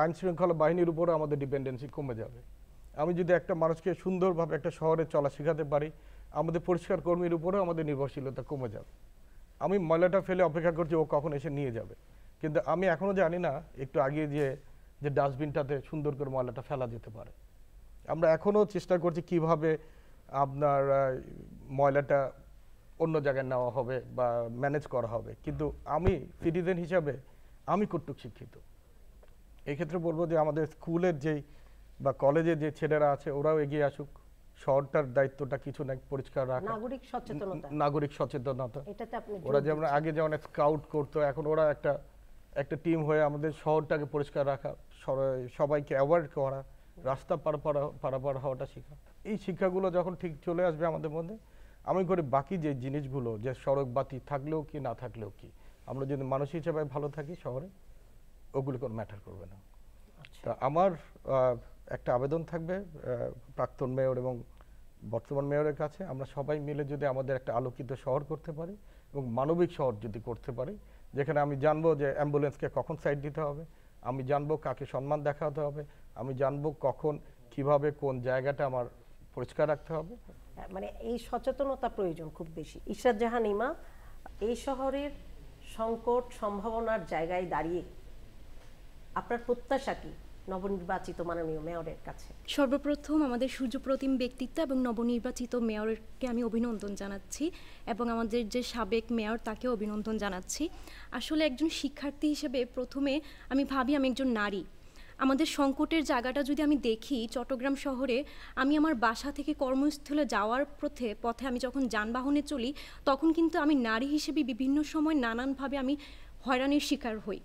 আইন শৃঙ্খলা বাহিনীর উপরে আমাদের ডিপেন্ডেন্সি কমে যাবে আমি যদি একটা মানুষকে সুন্দরভাবে একটা শহরে চলা শেখাতে পারি আমাদের পরিষ্কার কর্মীর উপরেও আমাদের নির্ভরশীলতা কমে যাবে আমি ময়লাটা ফেলে অপেক্ষা করছি ও কখন এসে নিয়ে যাবে কিন্তু আমি এখনও জানি না একটু আগে যে যে ডাস্টবিনটাতে সুন্দর করে ময়লাটা ফেলা যেতে পারে আমরা এখনও চেষ্টা করছি কিভাবে আপনার ময়লাটা অন্য জায়গায় নেওয়া হবে বা ম্যানেজ করা হবে কিন্তু আমি সিটিজেন হিসাবে আমি কর্তৃক শিক্ষিত এক্ষেত্রে বলবো যে আমাদের স্কুলের যেই বা কলেজের যে ছেলেরা আছে ওরাও এগিয়ে আসুক শহরটার দায়িত্বটা কিছু না পরিষ্কার রাখা নাগরিক সচেতনতা নাগরিক সচেতনতা এটাতে আপনি ওরা যেমন আগে যেমন স্কাউট করতো এখন ওরা একটা একটা টিম হয়ে আমাদের শহরটাকে পরিষ্কার রাখা সবাইকে অ্যাওয়ার্ড করা রাস্তা পারাপার পারাপার হওয়াটা শেখা এই শিক্ষাগুলো যখন ঠিক চলে আসবে আমাদের মধ্যে আমি করে বাকি যে জিনিসগুলো যে সড়ক বাতি থাকলেও কি না থাকলেও কি আমরা যদি মানুষ হিসেবে ভালো থাকি শহরে ওগুলো কোনো ম্যাটার করবে না আচ্ছা। তা আমার একটা আবেদন থাকবে প্রাক্তন মেয়র এবং বর্তমান মেয়রের কাছে আমরা সবাই মিলে যদি আমাদের একটা আলোকিত শহর করতে পারি এবং মানবিক শহর যদি করতে পারি যেখানে আমি জানবো যে অ্যাম্বুলেন্সকে কখন সাইড দিতে হবে আমি জানবো কাকে সম্মান দেখাতে হবে আমি জানবো কখন কিভাবে কোন জায়গাটা আমার পরিষ্কার রাখতে হবে হ্যাঁ, মানে এই সচেতনতা প্রয়োজন খুব বেশি ঈশ্বর জাহান ইমা এই শহরের সংকট সম্ভাবনার জায়গায় দাঁড়িয়ে আপনার প্রত্যাশা কী নবনির্বাচিত মাননীয় মেয়রের কাছে সর্বপ্রথম আমাদের সূর্যপ্রতিম ব্যক্তিত্ব এবং নবনির্বাচিত মেয়রকে আমি অভিনন্দন জানাচ্ছি এবং আমাদের যে সাবেক মেয়র তাকে অভিনন্দন জানাচ্ছি আসলে একজন শিক্ষার্থী হিসেবে প্রথমে আমি ভাবি আমি একজন নারী আমাদের সংকটের জায়গাটা যদি আমি দেখি চট্টগ্রাম শহরে আমি আমার বাসা থেকে কর্মস্থলে যাওয়ার পথে পথে আমি যখন যানবাহনে চলি তখন কিন্তু আমি নারী হিসেবে বিভিন্ন সময় নানানভাবে আমি হয়রানির শিকার হই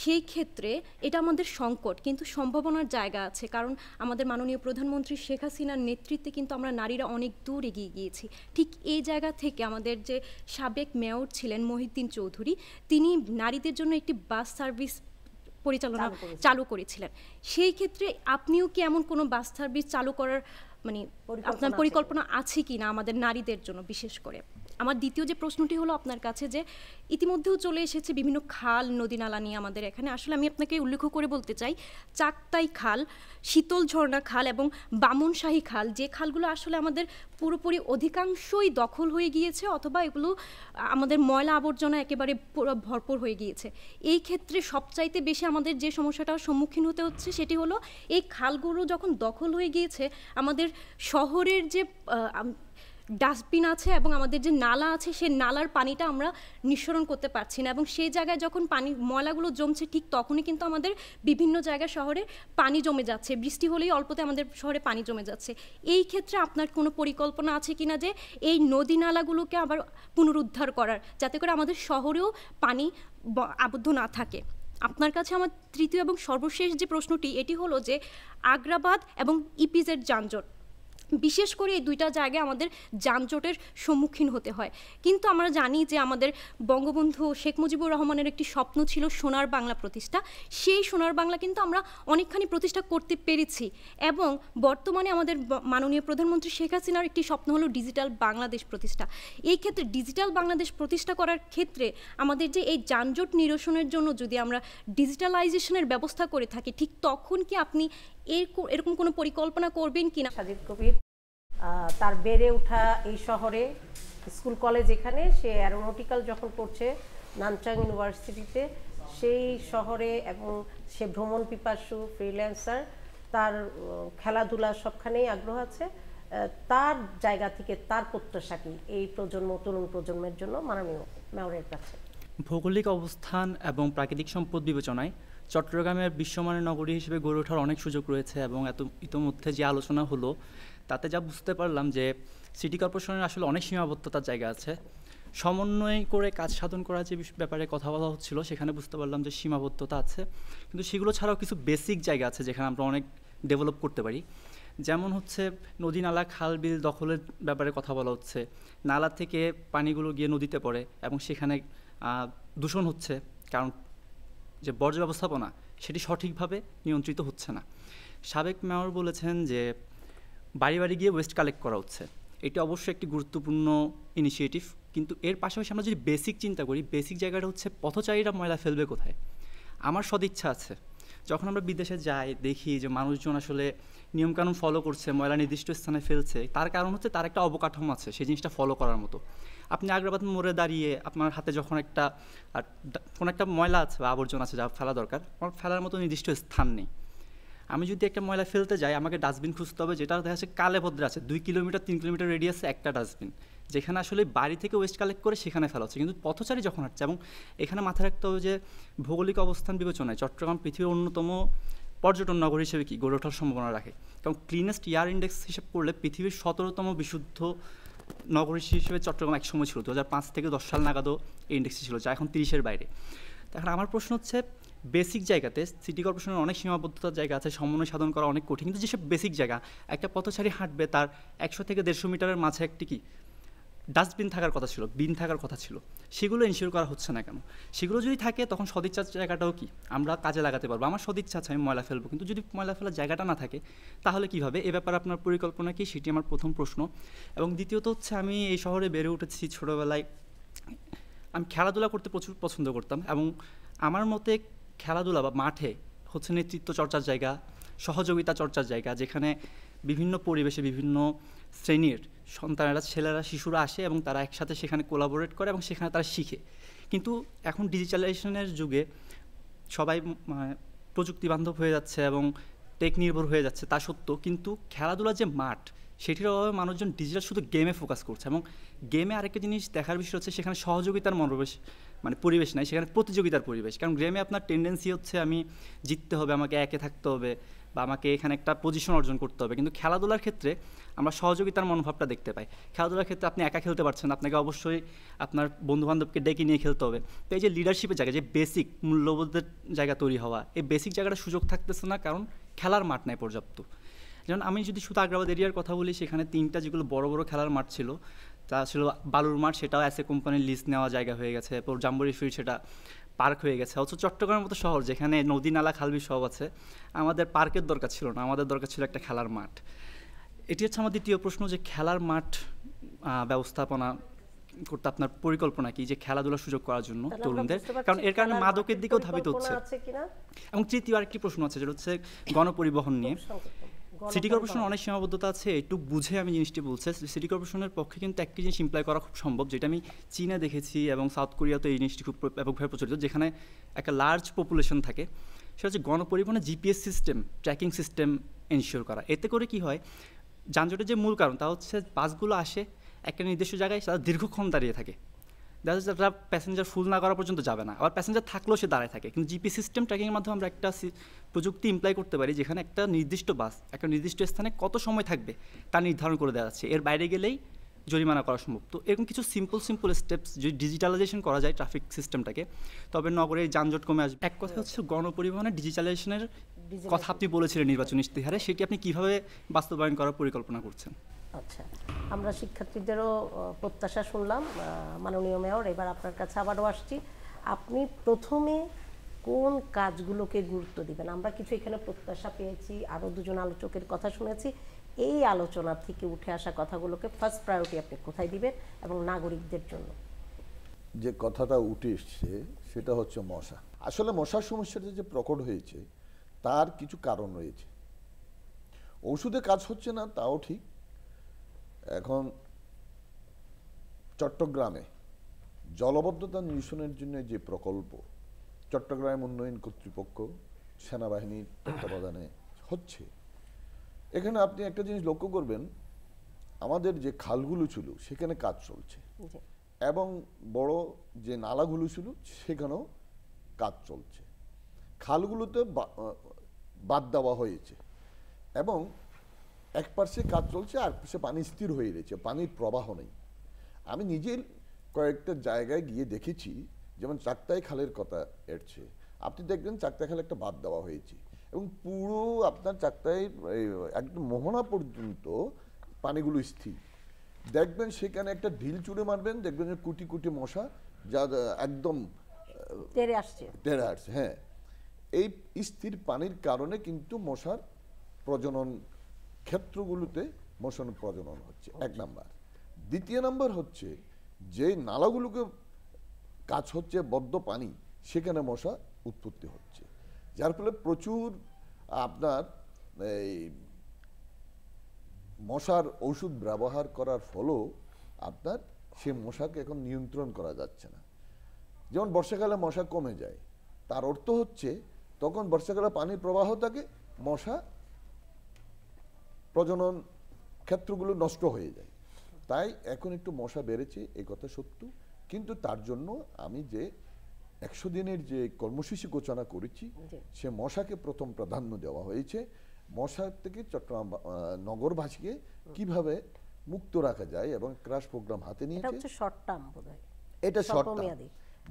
সেই ক্ষেত্রে এটা আমাদের সংকট কিন্তু সম্ভাবনার জায়গা আছে কারণ আমাদের মাননীয় প্রধানমন্ত্রী শেখ হাসিনার নেতৃত্বে কিন্তু আমরা নারীরা অনেক দূর এগিয়ে গিয়েছি ঠিক এই জায়গা থেকে আমাদের যে সাবেক মেয়র ছিলেন মহিদ্দিন চৌধুরী তিনি নারীদের জন্য একটি বাস সার্ভিস পরিচালনা চালু করেছিলেন সেই ক্ষেত্রে আপনিও কি এমন কোনো বাস সার্ভিস চালু করার মানে আপনার পরিকল্পনা আছে কি না আমাদের নারীদের জন্য বিশেষ করে আমার দ্বিতীয় যে প্রশ্নটি হলো আপনার কাছে যে ইতিমধ্যেও চলে এসেছে বিভিন্ন খাল নদী নালা নিয়ে আমাদের এখানে আসলে আমি আপনাকে উল্লেখ করে বলতে চাই চাকতাই খাল শীতল ঝর্ণা খাল এবং বামনশাহী খাল যে খালগুলো আসলে আমাদের পুরোপুরি অধিকাংশই দখল হয়ে গিয়েছে অথবা এগুলো আমাদের ময়লা আবর্জনা একেবারে ভরপুর হয়ে গিয়েছে এই ক্ষেত্রে সবচাইতে বেশি আমাদের যে সমস্যাটার সম্মুখীন হতে হচ্ছে সেটি হলো এই খালগুলো যখন দখল হয়ে গিয়েছে আমাদের শহরের যে ডাস্টবিন আছে এবং আমাদের যে নালা আছে সে নালার পানিটা আমরা নিঃসরণ করতে পারছি না এবং সেই জায়গায় যখন পানি ময়লাগুলো জমছে ঠিক তখনই কিন্তু আমাদের বিভিন্ন জায়গায় শহরে পানি জমে যাচ্ছে বৃষ্টি হলেই অল্পতে আমাদের শহরে পানি জমে যাচ্ছে এই ক্ষেত্রে আপনার কোনো পরিকল্পনা আছে কি না যে এই নদী নালাগুলোকে আবার পুনরুদ্ধার করার যাতে করে আমাদের শহরেও পানি আবদ্ধ না থাকে আপনার কাছে আমার তৃতীয় এবং সর্বশেষ যে প্রশ্নটি এটি হলো যে আগ্রাবাদ এবং ইপিজের যানজট বিশেষ করে এই দুইটা জায়গায় আমাদের যানজটের সম্মুখীন হতে হয় কিন্তু আমরা জানি যে আমাদের বঙ্গবন্ধু শেখ মুজিবুর রহমানের একটি স্বপ্ন ছিল সোনার বাংলা প্রতিষ্ঠা সেই সোনার বাংলা কিন্তু আমরা অনেকখানি প্রতিষ্ঠা করতে পেরেছি এবং বর্তমানে আমাদের মাননীয় প্রধানমন্ত্রী শেখ হাসিনার একটি স্বপ্ন হলো ডিজিটাল বাংলাদেশ প্রতিষ্ঠা এই ক্ষেত্রে ডিজিটাল বাংলাদেশ প্রতিষ্ঠা করার ক্ষেত্রে আমাদের যে এই যানজট নিরসনের জন্য যদি আমরা ডিজিটালাইজেশনের ব্যবস্থা করে থাকি ঠিক তখন কি আপনি এর এরকম কোনো পরিকল্পনা করবেন কিনা সাজিদ কবির তার বেড়ে ওঠা এই শহরে স্কুল কলেজ এখানে সে অ্যারোনটিক্যাল যখন পড়ছে নামচাং ইউনিভার্সিটিতে সেই শহরে এবং সে ভ্রমণ পিপাসু ফ্রিল্যান্সার তার খেলাধুলা সবখানেই আগ্রহ আছে তার জায়গা থেকে তার প্রত্যাশা কি এই প্রজন্ম তরুণ প্রজন্মের জন্য মাননীয় মেয়রের কাছে ভৌগোলিক অবস্থান এবং প্রাকৃতিক সম্পদ বিবেচনায় চট্টগ্রামের বিশ্বমানের নগরী হিসেবে গড়ে ওঠার অনেক সুযোগ রয়েছে এবং এত ইতোমধ্যে যে আলোচনা হলো তাতে যা বুঝতে পারলাম যে সিটি কর্পোরেশনের আসলে অনেক সীমাবদ্ধতার জায়গা আছে সমন্বয় করে কাজ সাধন করার যে ব্যাপারে কথা বলা হচ্ছিল সেখানে বুঝতে পারলাম যে সীমাবদ্ধতা আছে কিন্তু সেগুলো ছাড়াও কিছু বেসিক জায়গা আছে যেখানে আমরা অনেক ডেভেলপ করতে পারি যেমন হচ্ছে নদী নালা খাল বিল দখলের ব্যাপারে কথা বলা হচ্ছে নালা থেকে পানিগুলো গিয়ে নদীতে পড়ে এবং সেখানে দূষণ হচ্ছে কারণ যে বর্জ্য ব্যবস্থাপনা সেটি সঠিকভাবে নিয়ন্ত্রিত হচ্ছে না সাবেক মেয়র বলেছেন যে বাড়ি বাড়ি গিয়ে ওয়েস্ট কালেক্ট করা হচ্ছে এটি অবশ্যই একটি গুরুত্বপূর্ণ ইনিশিয়েটিভ কিন্তু এর পাশাপাশি আমরা যদি বেসিক চিন্তা করি বেসিক জায়গাটা হচ্ছে পথচারীরা ময়লা ফেলবে কোথায় আমার সদিচ্ছা আছে যখন আমরা বিদেশে যাই দেখি যে মানুষজন আসলে নিয়মকানুন ফলো করছে ময়লা নির্দিষ্ট স্থানে ফেলছে তার কারণ হচ্ছে তার একটা অবকাঠামো আছে সেই জিনিসটা ফলো করার মতো আপনি আগ্রাবাদ মোড়ে দাঁড়িয়ে আপনার হাতে যখন একটা কোনো একটা ময়লা আছে বা আবর্জনা আছে যা ফেলা দরকার আমার ফেলার মতো নির্দিষ্ট স্থান নেই আমি যদি একটা ময়লা ফেলতে যাই আমাকে ডাস্টবিন খুঁজতে হবে যেটা দেখা যাচ্ছে কালে ভদ্রে আছে দুই কিলোমিটার তিন কিলোমিটার রেডিয়াসে একটা ডাস্টবিন যেখানে আসলে বাড়ি থেকে ওয়েস্ট কালেক্ট করে সেখানে ফেলা হচ্ছে কিন্তু পথচারী যখন হাঁটছে এবং এখানে মাথায় রাখতে হবে যে ভৌগোলিক অবস্থান বিবেচনায় চট্টগ্রাম পৃথিবীর অন্যতম পর্যটন নগর হিসেবে কি গড়ে ওঠার সম্ভাবনা রাখে কারণ ক্লিনেস্ট এয়ার ইন্ডেক্স হিসেব করলে পৃথিবীর সতেরোতম বিশুদ্ধ নগর হিসেবে চট্টগ্রাম এক সময় ছিল দু থেকে দশ সাল নাগাদও এই ছিল যা এখন তিরিশের বাইরে এখন আমার প্রশ্ন হচ্ছে বেসিক জায়গাতে সিটি কর্পোরেশনের অনেক সীমাবদ্ধতার জায়গা আছে সমন্বয় সাধন করা অনেক কঠিন কিন্তু যেসব বেসিক জায়গা একটা পথচারী হাঁটবে তার একশো থেকে দেড়শো মিটারের মাঝে একটি কি ডাস্টবিন থাকার কথা ছিল বিন থাকার কথা ছিল সেগুলো ইনশিওর করা হচ্ছে না কেন সেগুলো যদি থাকে তখন সদিচ্ছার জায়গাটাও কি আমরা কাজে লাগাতে পারবো আমার সদিচ্ছা আছে আমি ময়লা ফেলবো কিন্তু যদি ময়লা ফেলার জায়গাটা না থাকে তাহলে কীভাবে এ ব্যাপারে আপনার পরিকল্পনা কী সেটি আমার প্রথম প্রশ্ন এবং দ্বিতীয়ত হচ্ছে আমি এই শহরে বেড়ে উঠেছি ছোটোবেলায় আমি খেলাধুলা করতে প্রচুর পছন্দ করতাম এবং আমার মতে খেলাধুলা বা মাঠে হচ্ছে নেতৃত্ব চর্চার জায়গা সহযোগিতা চর্চার জায়গা যেখানে বিভিন্ন পরিবেশে বিভিন্ন শ্রেণীর সন্তানেরা ছেলেরা শিশুরা আসে এবং তারা একসাথে সেখানে কোলাবোরেট করে এবং সেখানে তারা শিখে কিন্তু এখন ডিজিটালাইজেশনের যুগে সবাই মানে প্রযুক্তি বান্ধব হয়ে যাচ্ছে এবং টেক নির্ভর হয়ে যাচ্ছে তা সত্ত্বেও কিন্তু খেলাধুলার যে মাঠ সেটির অভাবে মানুষজন ডিজিটাল শুধু গেমে ফোকাস করছে এবং গেমে আরেকটা জিনিস দেখার বিষয় হচ্ছে সেখানে সহযোগিতার মনোবেশ মানে পরিবেশ নাই সেখানে প্রতিযোগিতার পরিবেশ কারণ গেমে আপনার টেন্ডেন্সি হচ্ছে আমি জিততে হবে আমাকে একে থাকতে হবে বা আমাকে এখানে একটা পজিশন অর্জন করতে হবে কিন্তু খেলাধুলার ক্ষেত্রে আমরা সহযোগিতার মনোভাবটা দেখতে পাই খেলাধুলার ক্ষেত্রে আপনি একা খেলতে পারছেন আপনাকে অবশ্যই আপনার বন্ধুবান্ধবকে ডেকে নিয়ে খেলতে হবে তো এই যে লিডারশিপের জায়গা যে বেসিক মূল্যবোধের জায়গা তৈরি হওয়া এই বেসিক জায়গাটা সুযোগ থাকতেছে না কারণ খেলার মাঠ নাই পর্যাপ্ত যেমন আমি যদি শুধু আগ্রাবাদ এরিয়ার কথা বলি সেখানে তিনটা যেগুলো বড় বড় খেলার মাঠ ছিল তা ছিল বালুর মাঠ সেটাও অ্যাসে কোম্পানির লিস্ট নেওয়া জায়গা হয়ে গেছে এরপর জাম্বুরি ফিল্ড সেটা পার্ক হয়ে গেছে অথচ চট্টগ্রামের মতো শহর যেখানে নদী নালা খালবি সব আছে আমাদের পার্কের দরকার ছিল না আমাদের দরকার ছিল একটা খেলার মাঠ এটি হচ্ছে আমার দ্বিতীয় প্রশ্ন যে খেলার মাঠ ব্যবস্থাপনা করতে আপনার পরিকল্পনা কি যে খেলাধুলার সুযোগ করার জন্য তরুণদের কারণ এর কারণে মাদকের দিকেও ধাবিত হচ্ছে এবং তৃতীয় আরেকটি প্রশ্ন আছে যেটা হচ্ছে গণপরিবহন নিয়ে সিটি কর্পোরেশনের অনেক সীমাবদ্ধতা আছে একটু বুঝে আমি জিনিসটি বলছি সিটি কর্পোরেশনের পক্ষে কিন্তু একটি জিনিস ইমপ্লাই করা খুব সম্ভব যেটা আমি চীনে দেখেছি এবং সাউথ কোরিয়াতে এই জিনিসটি খুব ব্যাপকভাবে প্রচলিত যেখানে একটা লার্জ পপুলেশন থাকে সেটা হচ্ছে গণপরিবহনে GPS system tracking system ensure করা এতে করে কি হয় যানজটের যে মূল কারণ তা হচ্ছে বাসগুলো আসে একটা নির্দিষ্ট জায়গায় তারা দীর্ঘক্ষণ দাঁড়িয়ে থাকে দেখা যাচ্ছে তারা প্যাসেঞ্জার ফুল না করা পর্যন্ত যাবে না আবার প্যাসেঞ্জার থাকলেও সে দাঁড়ায় থাকে কিন্তু জিপি সিস্টেম ট্র্যাকিংয়ের মাধ্যমে আমরা একটা প্রযুক্তি ইমপ্লাই করতে পারি যেখানে একটা নির্দিষ্ট বাস একটা নির্দিষ্ট স্থানে কত সময় থাকবে তা নির্ধারণ করে দেওয়া যাচ্ছে এর বাইরে গেলেই জরিমানা করা সম্ভব তো এরকম কিছু সিম্পল সিম্পল স্টেপস যদি ডিজিটালাইজেশন করা যায় ট্রাফিক সিস্টেমটাকে তবে নগরের যানজট কমে আসবে এক কথা হচ্ছে গণপরিবহনে ডিজিটালাইজেশনের কথা আপনি বলেছিলেন নির্বাচন ইশতেহারে সেটি আপনি কীভাবে বাস্তবায়ন করার পরিকল্পনা করছেন আচ্ছা আমরা শিক্ষার্থীদেরও প্রত্যাশা শুনলাম মাননীয় মেয়র এবার আপনার কাছে আবারও আসছি আপনি প্রথমে কোন কাজগুলোকে গুরুত্ব দিবেন আমরা কিছু এখানে প্রত্যাশা পেয়েছি আরও দুজন আলোচকের কথা শুনেছি এই আলোচনা থেকে উঠে আসা কথাগুলোকে ফার্স্ট প্রায়োরিটি আপনি কোথায় দিবেন এবং নাগরিকদের জন্য যে কথাটা উঠে এসছে সেটা হচ্ছে মশা আসলে মশার সমস্যাটা যে প্রকট হয়েছে তার কিছু কারণ রয়েছে ওষুধে কাজ হচ্ছে না তাও ঠিক এখন চট্টগ্রামে জলবদ্ধতা নিরসনের জন্য যে প্রকল্প চট্টগ্রাম উন্নয়ন কর্তৃপক্ষ সেনাবাহিনীর তত্ত্বাবধানে হচ্ছে এখানে আপনি একটা জিনিস লক্ষ্য করবেন আমাদের যে খালগুলো ছিল সেখানে কাজ চলছে এবং বড় যে নালাগুলো ছিল সেখানেও কাজ চলছে খালগুলোতে বাদ দেওয়া হয়েছে এবং এক পার্শ্বে কাজ চলছে আর পাশে পানি স্থির হয়ে রয়েছে পানির প্রবাহ নেই আমি নিজের কয়েকটা জায়গায় গিয়ে দেখেছি যেমন চাকতাই খালের কথা এড়ছে আপনি দেখবেন চাকতাই খালে একটা বাদ দেওয়া হয়েছে এবং পুরো আপনার চাকতাই একদম মোহনা পর্যন্ত পানিগুলো স্থির দেখবেন সেখানে একটা ঢিল চুড়ে মারবেন দেখবেন যে কুটি কুটি মশা যা একদম তেড়ে আসছে আসছে হ্যাঁ এই স্থির পানির কারণে কিন্তু মশার প্রজনন ক্ষেত্রগুলোতে মোশন প্রজনন হচ্ছে এক নাম্বার দ্বিতীয় নাম্বার হচ্ছে যে নালাগুলোকে কাজ হচ্ছে বদ্ধ পানি সেখানে মশা উৎপত্তি হচ্ছে যার ফলে প্রচুর আপনার এই মশার ওষুধ ব্যবহার করার ফলেও আপনার সে মশাকে এখন নিয়ন্ত্রণ করা যাচ্ছে না যেমন বর্ষাকালে মশা কমে যায় তার অর্থ হচ্ছে তখন বর্ষাকালে পানির প্রবাহ থাকে মশা প্রজনন ক্ষেত্রগুলো নষ্ট হয়ে যায় তাই এখন একটু মশা বেড়েছে এই কথা সত্য কিন্তু তার জন্য আমি যে একশো দিনের যে কর্মসূচি ঘোষণা করেছি সে মশাকে প্রথম প্রাধান্য দেওয়া হয়েছে মশার থেকে চট্টগ্রাম নগরবাসীকে কিভাবে মুক্ত রাখা যায় এবং ক্রাশ প্রোগ্রাম হাতে নিয়েছে এটা শর্ট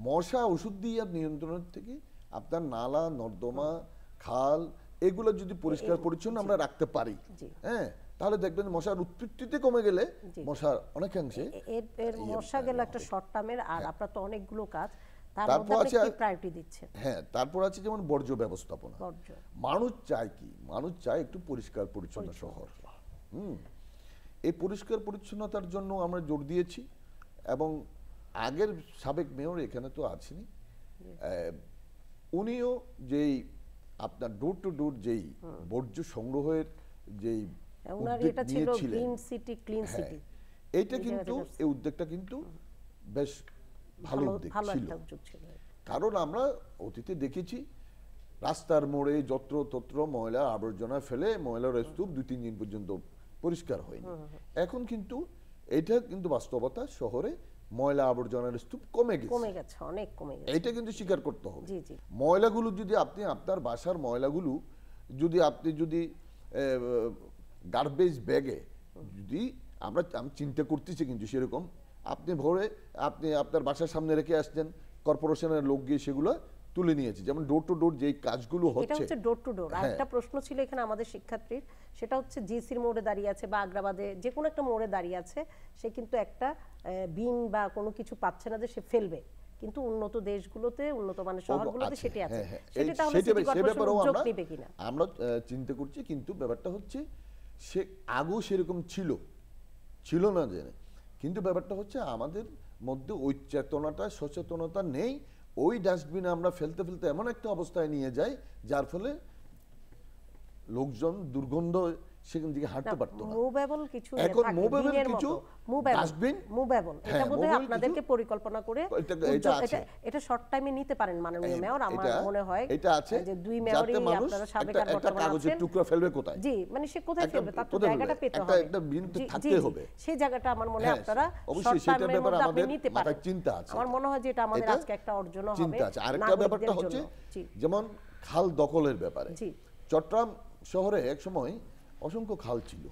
মশা ওষুধ দিয়ে নিয়ন্ত্রণের থেকে আপনার নালা নর্দমা খাল এগুলো যদি পরিষ্কার পরিচ্ছন্ন আমরা রাখতে পারি হ্যাঁ তাহলে দেখবেন মশার উৎপত্তিতে কমে গেলে মশার অনেকাংশে এর ইয়ে মশা মানে গেলে একটা শর্ট টার্মের আর হ্যাঁ। আপনারা তো অনেকগুলো কাজ তারপর আছে প্রায়োরিটি দিচ্ছে হ্যাঁ তারপর আছে যেমন বর্জ্য ব্যবস্থাপনা মানুষ চায় কি মানুষ চায় একটু পরিষ্কার পরিচ্ছন্ন শহর হুম এই পরিষ্কার পরিচ্ছন্নতার জন্য আমরা জোর দিয়েছি এবং আগের সাবেক মেয়র এখানে তো আছেনই উনিও যেই আপনার ডোর টু ডোর যেই বর্জ্য সংগ্রহের যেই হ্যাঁ, এটা ছিল ক্লিন সিটি ক্লিন সিটি এইটা কিন্তু এই উদ্যোগটা কিন্তু বেশ ভালো উদ্যোগ ছিল কারণ আমরা অতীতে দেখেছি রাস্তার মোড়ে যত্র তত্র ময়লা আবর্জনা ফেলে ময়লার স্তূপ দুই তিন দিন পর্যন্ত পরিষ্কার হয়নি এখন কিন্তু এটা কিন্তু বাস্তবতা শহরে ময়লা আবর্জনার স্তূপ কমে গেছে কমে গেছে অনেক কমে গেছে এটা কিন্তু স্বীকার করতে হবে জি জি ময়লাগুলো যদি আপনি আপনার বাসার ময়লাগুলো যদি আপনি যদি গার্বেজ ব্যাগে যদি আমরা আমি চিন্তা করতেছি কিন্তু সেরকম আপনি ভরে আপনি আপনার বাসার সামনে রেখে আসছেন কর্পোরেশনের লোক গিয়ে সেগুলো তুলে নিয়েছি যেমন ডোর টু ডোর যে কাজগুলো হচ্ছে এটা হচ্ছে ডোর টু ডোর একটা প্রশ্ন ছিল এখানে আমাদের শিক্ষার্থীর সেটা হচ্ছে জিসির মোড়ে দাঁড়িয়ে আছে বা আগ্রাবাদে যে কোনো একটা মোড়ে দাঁড়িয়ে আছে সে কিন্তু একটা বিন বা কোনো কিছু পাচ্ছে না যে সে ফেলবে কিন্তু উন্নত দেশগুলোতে উন্নত মানের শহরগুলোতে আচ্ছা, হ্যাঁ, হ্যাঁ। সেটা আছে সেটা তাহলে সিটি কর্পোরেশন উদ্যোগ নেবে কিনা আমরা চিন্তা করছি কিন্তু ব্যাপারটা হচ্ছে সে আগু সেরকম ছিল ছিল না জেনে কিন্তু ব্যাপারটা হচ্ছে আমাদের মধ্যে ওই চেতনাটা সচেতনতা নেই ওই ডাস্টবিনে আমরা ফেলতে ফেলতে এমন একটা অবস্থায় নিয়ে যাই যার ফলে লোকজন দুর্গন্ধ সেখান থেকে হাঁটতে পারতো মুভেবল কিছু এখন মুভেবল কিছু ডাস্টবিন হ্যাঁ, মুভেবল এটা আপনাদেরকে পরিকল্পনা করে এটা এটা শর্ট টাইমে নিতে পারেন মাননীয় মেয়র আমার মনে হয় এটা আছে যে দুই মেয়রই আপনারা টুকরা ফেলবে কোথায় জি মানে সে কোথায় ফেলবে তার তো জায়গাটা পেতে হবে একটা থাকতে হবে সেই জায়গাটা আমার মনে হ্যাঁ, আপনারা অবশ্যই সেটা ব্যাপারে আমাদের চিন্তা আছে আমার মনে হয় যে এটা আমাদের আজকে একটা অর্জন হবে চিন্তা আছে আরেকটা ব্যাপারটা হচ্ছে যেমন খাল দখলের ব্যাপারে চট্টগ্রাম শহরে এক সময় অসংখ্য খাল ছিল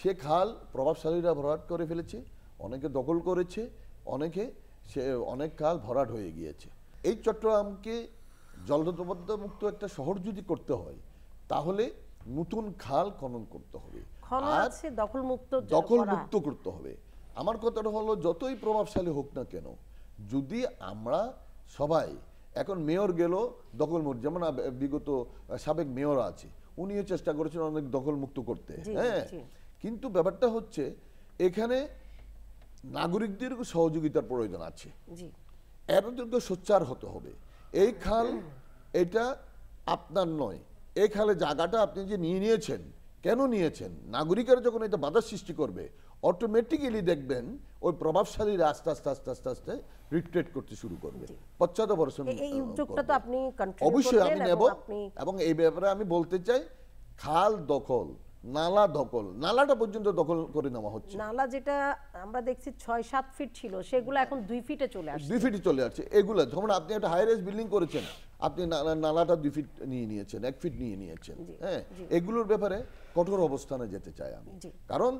সে খাল প্রভাবশালীরা ভরাট করে ফেলেছে অনেকে দখল করেছে অনেকে সে অনেক খাল ভরাট হয়ে গিয়েছে এই চট্টগ্রামকে জলদবদ্ধমুক্ত একটা শহর যদি করতে হয় তাহলে নতুন খাল খনন করতে হবে আর মুক্ত দখলমুক্ত করতে হবে আমার কথাটা হলো যতই প্রভাবশালী হোক না কেন যদি আমরা সবাই এখন মেয়র গেল দখলমুক্ত যেমন বিগত সাবেক মেয়র আছে উনিও চেষ্টা করেছেন অনেক দখলমুক্ত করতে হ্যাঁ কিন্তু ব্যাপারটা হচ্ছে এখানে নাগরিকদের সহযোগিতার প্রয়োজন আছে এতটুকু সোচ্চার হতে হবে এই খাল হ্যাঁ। এটা আপনার নয় এই খালে জায়গাটা আপনি যে নিয়ে নিয়েছেন কেন নিয়েছেন নাগরিকের যখন এটা বাধা সৃষ্টি করবে অটোমেটিক্যালি দেখবেন ওই প্রভাবশালীরা আস্তে আস্তে আস্তে আস্তে আস্তে রিট্রেট করতে শুরু করবে পশ্চাদবর্ষণ আপনি অবশ্যই আমি নেব এবং এই ব্যাপারে আমি বলতে চাই খাল দখল নালা দখল নালাটা পর্যন্ত দখল করে নেওয়া হচ্ছে নালা যেটা আমরা দেখছি ছয় সাত ফিট ছিল সেগুলো এখন দুই ফিটে চলে আসছে দুই ফিটে চলে আসছে এগুলো যখন আপনি একটা হাই রেস বিল্ডিং করেছেন আপনি নালাটা দুই ফিট নিয়ে নিয়েছেন এক ফিট নিয়ে নিয়েছেন হ্যাঁ এগুলোর ব্যাপারে কঠোর অবস্থানে যেতে চাই আমি কারণ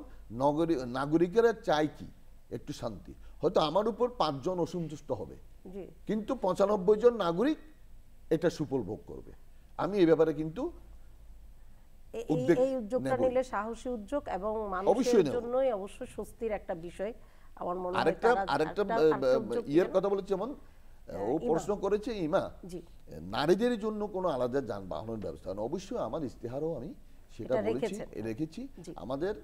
নগরী নাগরিকেরা চাই কি একটু শান্তি হয়তো আমার উপর পাঁচজন অসন্তুষ্ট হবে কিন্তু পঁচানব্বই জন নাগরিক এটা সুফল ভোগ করবে আমি এই ব্যাপারে কিন্তু এই উদ্যোগটা নিলে সাহসী উদ্যোগ এবং মানুষের জন্যই অবশ্য স্বস্তির একটা বিষয় আমার মনে হয় আরেকটা আরেকটা ইয়ের কথা যেমন ও প্রশ্ন করেছে ইমা নারীদের জন্য কোনো আলাদা যানবাহনের ব্যবস্থা না অবশ্যই আমার ইস্তেহারও আমি সেটা বলেছি রেখেছি আমাদের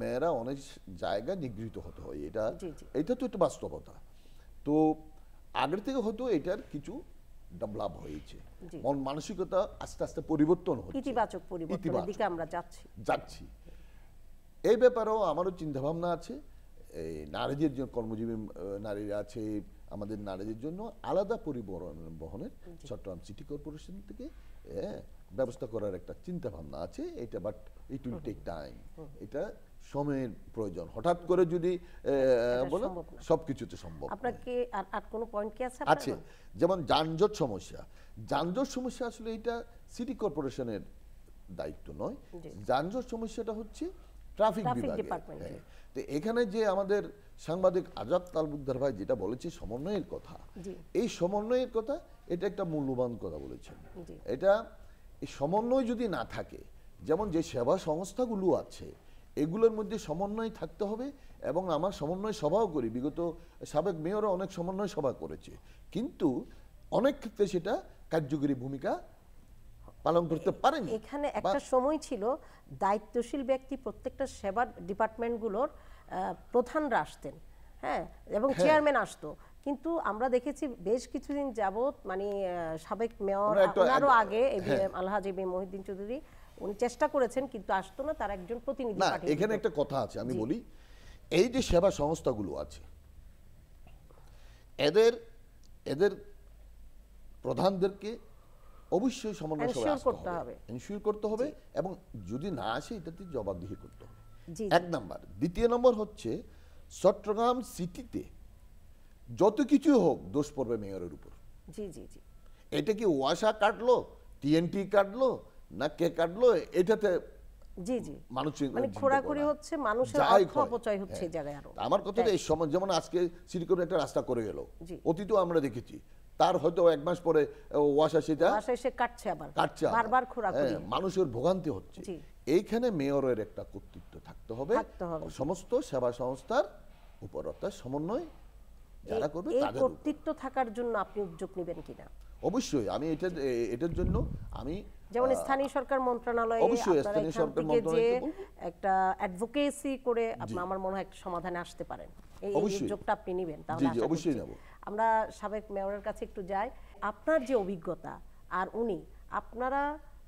মেয়েরা অনেক জায়গায় নিগৃহীত হতে হয় এটা এটা তো একটা বাস্তবতা তো আগের থেকে হয়তো এটার কিছু ডেভেলপ হয়েছে মন মানসিকতা আস্তে আস্তে পরিবর্তন হচ্ছে ইতিবাচক পরিবর্তনের দিকে আমরা যাচ্ছি যাচ্ছি এই ব্যাপারেও আমারও চিন্তা ভাবনা আছে এই নারীদের জন্য কর্মজীবী নারীরা আছে আমাদের নারীদের জন্য আলাদা পরিবহন বহনের চট্টগ্রাম সিটি কর্পোরেশন থেকে ব্যবস্থা করার একটা চিন্তা ভাবনা আছে এটা but it will take time এটা সময়ের প্রয়োজন হঠাৎ করে যদি বলো সব সম্ভব আছে যেমন যানজট সমস্যা যানজট সমস্যা আসলে এটা সিটি কর্পোরেশনের দায়িত্ব নয় যানজট সমস্যাটা হচ্ছে ট্রাফিক হ্যাঁ। তো এখানে যে আমাদের সাংবাদিক আজাদ তালবুদ্দার ভাই যেটা বলেছে সমন্বয়ের কথা এই সমন্বয়ের কথা এটা একটা মূল্যবান কথা বলেছেন এটা সমন্বয় যদি না থাকে যেমন যে সেবা সংস্থাগুলো আছে এগুলোর মধ্যে সমন্বয় থাকতে হবে এবং আমার সমন্বয় সভাও করি বিগত সাবেক মেয়রও অনেক সমন্বয় সভা করেছে কিন্তু অনেক ক্ষেত্রে সেটা কার্যকরী ভূমিকা পালন করতে পারেনি এখানে একটা সময় ছিল দায়িত্বশীল ব্যক্তি প্রত্যেকটা সেবা ডিপার্টমেন্টগুলোর প্রধানরা আসতেন হ্যাঁ এবং হ্যাঁ। চেয়ারম্যান আসতো কিন্তু আমরা দেখেছি বেশ কিছুদিন যাবত মানে সাবেক মেয়র আগে আলহাজ হ্যাঁ। এ মহিউদ্দিন চৌধুরী উনি চেষ্টা করেছেন কিন্তু আসতো না তার একজন প্রতিনিধি না এখানে একটা কথা আছে আমি বলি এই যে সেবা সংস্থাগুলো আছে এদের এদের প্রধানদেরকে অবশ্যই সমন্বয় সভায় করতে হবে এনশিওর করতে হবে এবং যদি না আসে এটাতে জবাবদিহি করতে হবে এক নাম্বার দ্বিতীয় নম্বর হচ্ছে চট্টগ্রাম সিটিতে যত কিছু হোক দোষ পড়বে মেয়রের উপর জি জি জি এটা কি ওয়াসা কাটলো টিএনটি কাটলো না কে কাটলো এটাতে জি জি মানুষ মানে হচ্ছে মানুষের অর্থ অপচয় হচ্ছে হ্যাঁ। এই জায়গায় আরো আমার হ্যাঁ। এই সময় যেমন আজকে সিটি একটা রাস্তা করে গেল অতীতও আমরা দেখেছি তার হয়তো এক মাস পরে এসে কাটছে আবার কাটছে বারবার হ্যাঁ, মানুষের ভোগান্তি হচ্ছে এইখানে মেয়রের একটা কর্তৃত্ব থাকতে হবে সমস্ত সেবা সংস্থার উপর অর্থাৎ সমন্বয় যারা করবে কর্তৃত্ব থাকার জন্য আপনি উদ্যোগ নেবেন কিনা অবশ্যই আমি এটা এটার জন্য আমি যেমন স্থানীয় সরকার মন্ত্রণালয়ে অবশ্যই স্থানীয় সরকার মন্ত্রণালয়ে একটা অ্যাডভোকেসি করে আপনি আমার মনে হয় একটা সমাধানে আসতে পারেন এই সুযোগটা আপনি নেবেন তাহলে জি অবশ্যই নেব আমরা সাবেক মেয়রের কাছে একটু যাই আপনার যে অভিজ্ঞতা আর উনি আপনারা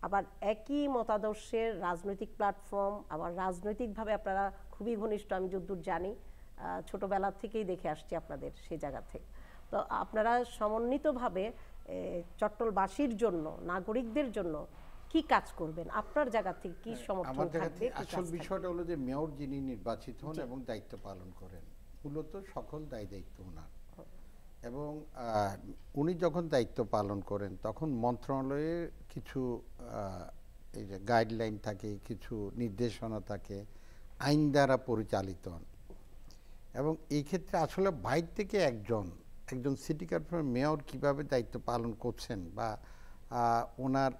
আবার একই মতাদর্শের রাজনৈতিক প্ল্যাটফর্ম আবার রাজনৈতিকভাবে আপনারা খুবই ঘনিষ্ঠ আমি যদ্দূর জানি ছোটবেলা থেকেই দেখে আসছি আপনাদের সেই জায়গা থেকে তো আপনারা সমন্বিতভাবে চট্টলবাসীর জন্য নাগরিকদের জন্য কি কাজ করবেন আপনার জায়গা থেকে কি হ্যাঁ, সমর্থন থাকবে আসল বিষয়টা হলো যে মেয়র যিনি নির্বাচিত হন এবং দায়িত্ব পালন করেন মূলত সকল দায় দায়িত্ব ওনার এবং উনি যখন দায়িত্ব পালন করেন তখন মন্ত্রণালয়ের কিছু এই যে গাইডলাইন থাকে কিছু নির্দেশনা থাকে আইন দ্বারা পরিচালিত হন এবং এই ক্ষেত্রে আসলে বাইর থেকে একজন একজন সিটি কর্পোরেশন মেয়র কিভাবে দায়িত্ব পালন করছেন বা ওনার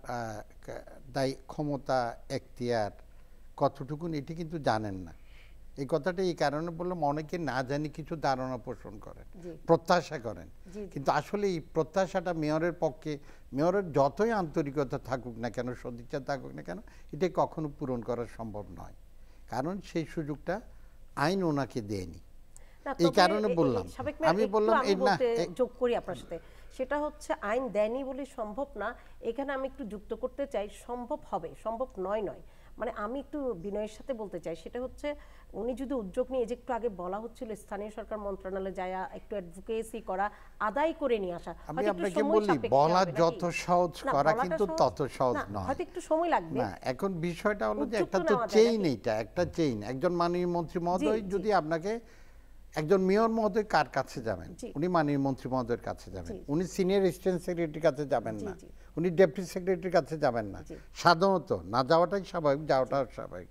দায় ক্ষমতা এখতিয়ার কতটুকুন এটি কিন্তু জানেন না এই কথাটা এই কারণে বললাম অনেকে না জানি কিছু ধারণা পোষণ করেন প্রত্যাশা করেন কিন্তু আসলে এই প্রত্যাশাটা মেয়রের পক্ষে মেয়রের যতই আন্তরিকতা থাকুক না কেন সদিচ্ছা থাকুক না কেন এটা কখনো পূরণ করা সম্ভব নয় কারণ সেই সুযোগটা আইন ওনাকে দেয়নি এই কারণে বললাম আমি বললাম এই না যোগ করি আপনার সাথে সেটা হচ্ছে আইন দেনি বলে সম্ভব না এখানে আমি একটু যুক্ত করতে চাই সম্ভব হবে সম্ভব নয় নয় মানে আমি একটু বিনয়ের সাথে বলতে চাই সেটা হচ্ছে উনি যদি উদ্যোগ নিয়ে যে একটু আগে বলা হচ্ছিল স্থানীয় সরকার মন্ত্রণালয়ে যায়া একটু অ্যাডভোকেসি করা আদায় করে নিয়ে আসা আমি আপনাকে বলি বলা যত সহজ করা কিন্তু তত সহজ নয় হয়তো একটু সময় লাগবে না এখন বিষয়টা হলো যে একটা তো চেইন এটা একটা চেইন একজন মাননীয় মন্ত্রী মহোদয় যদি আপনাকে একজন মেয়র মহোদয় কার কাছে যাবেন উনি মাননীয় মন্ত্রী মহোদয়ের কাছে যাবেন উনি সিনিয়র অ্যাসিস্ট্যান্ট সেক্রেটারির কাছে যাবেন না উনি ডেপুটি সেক্রেটারির কাছে যাবেন না সাধারণত না যাওয়াটাই স্বাভাবিক যাওয়াটাও স্বাভাবিক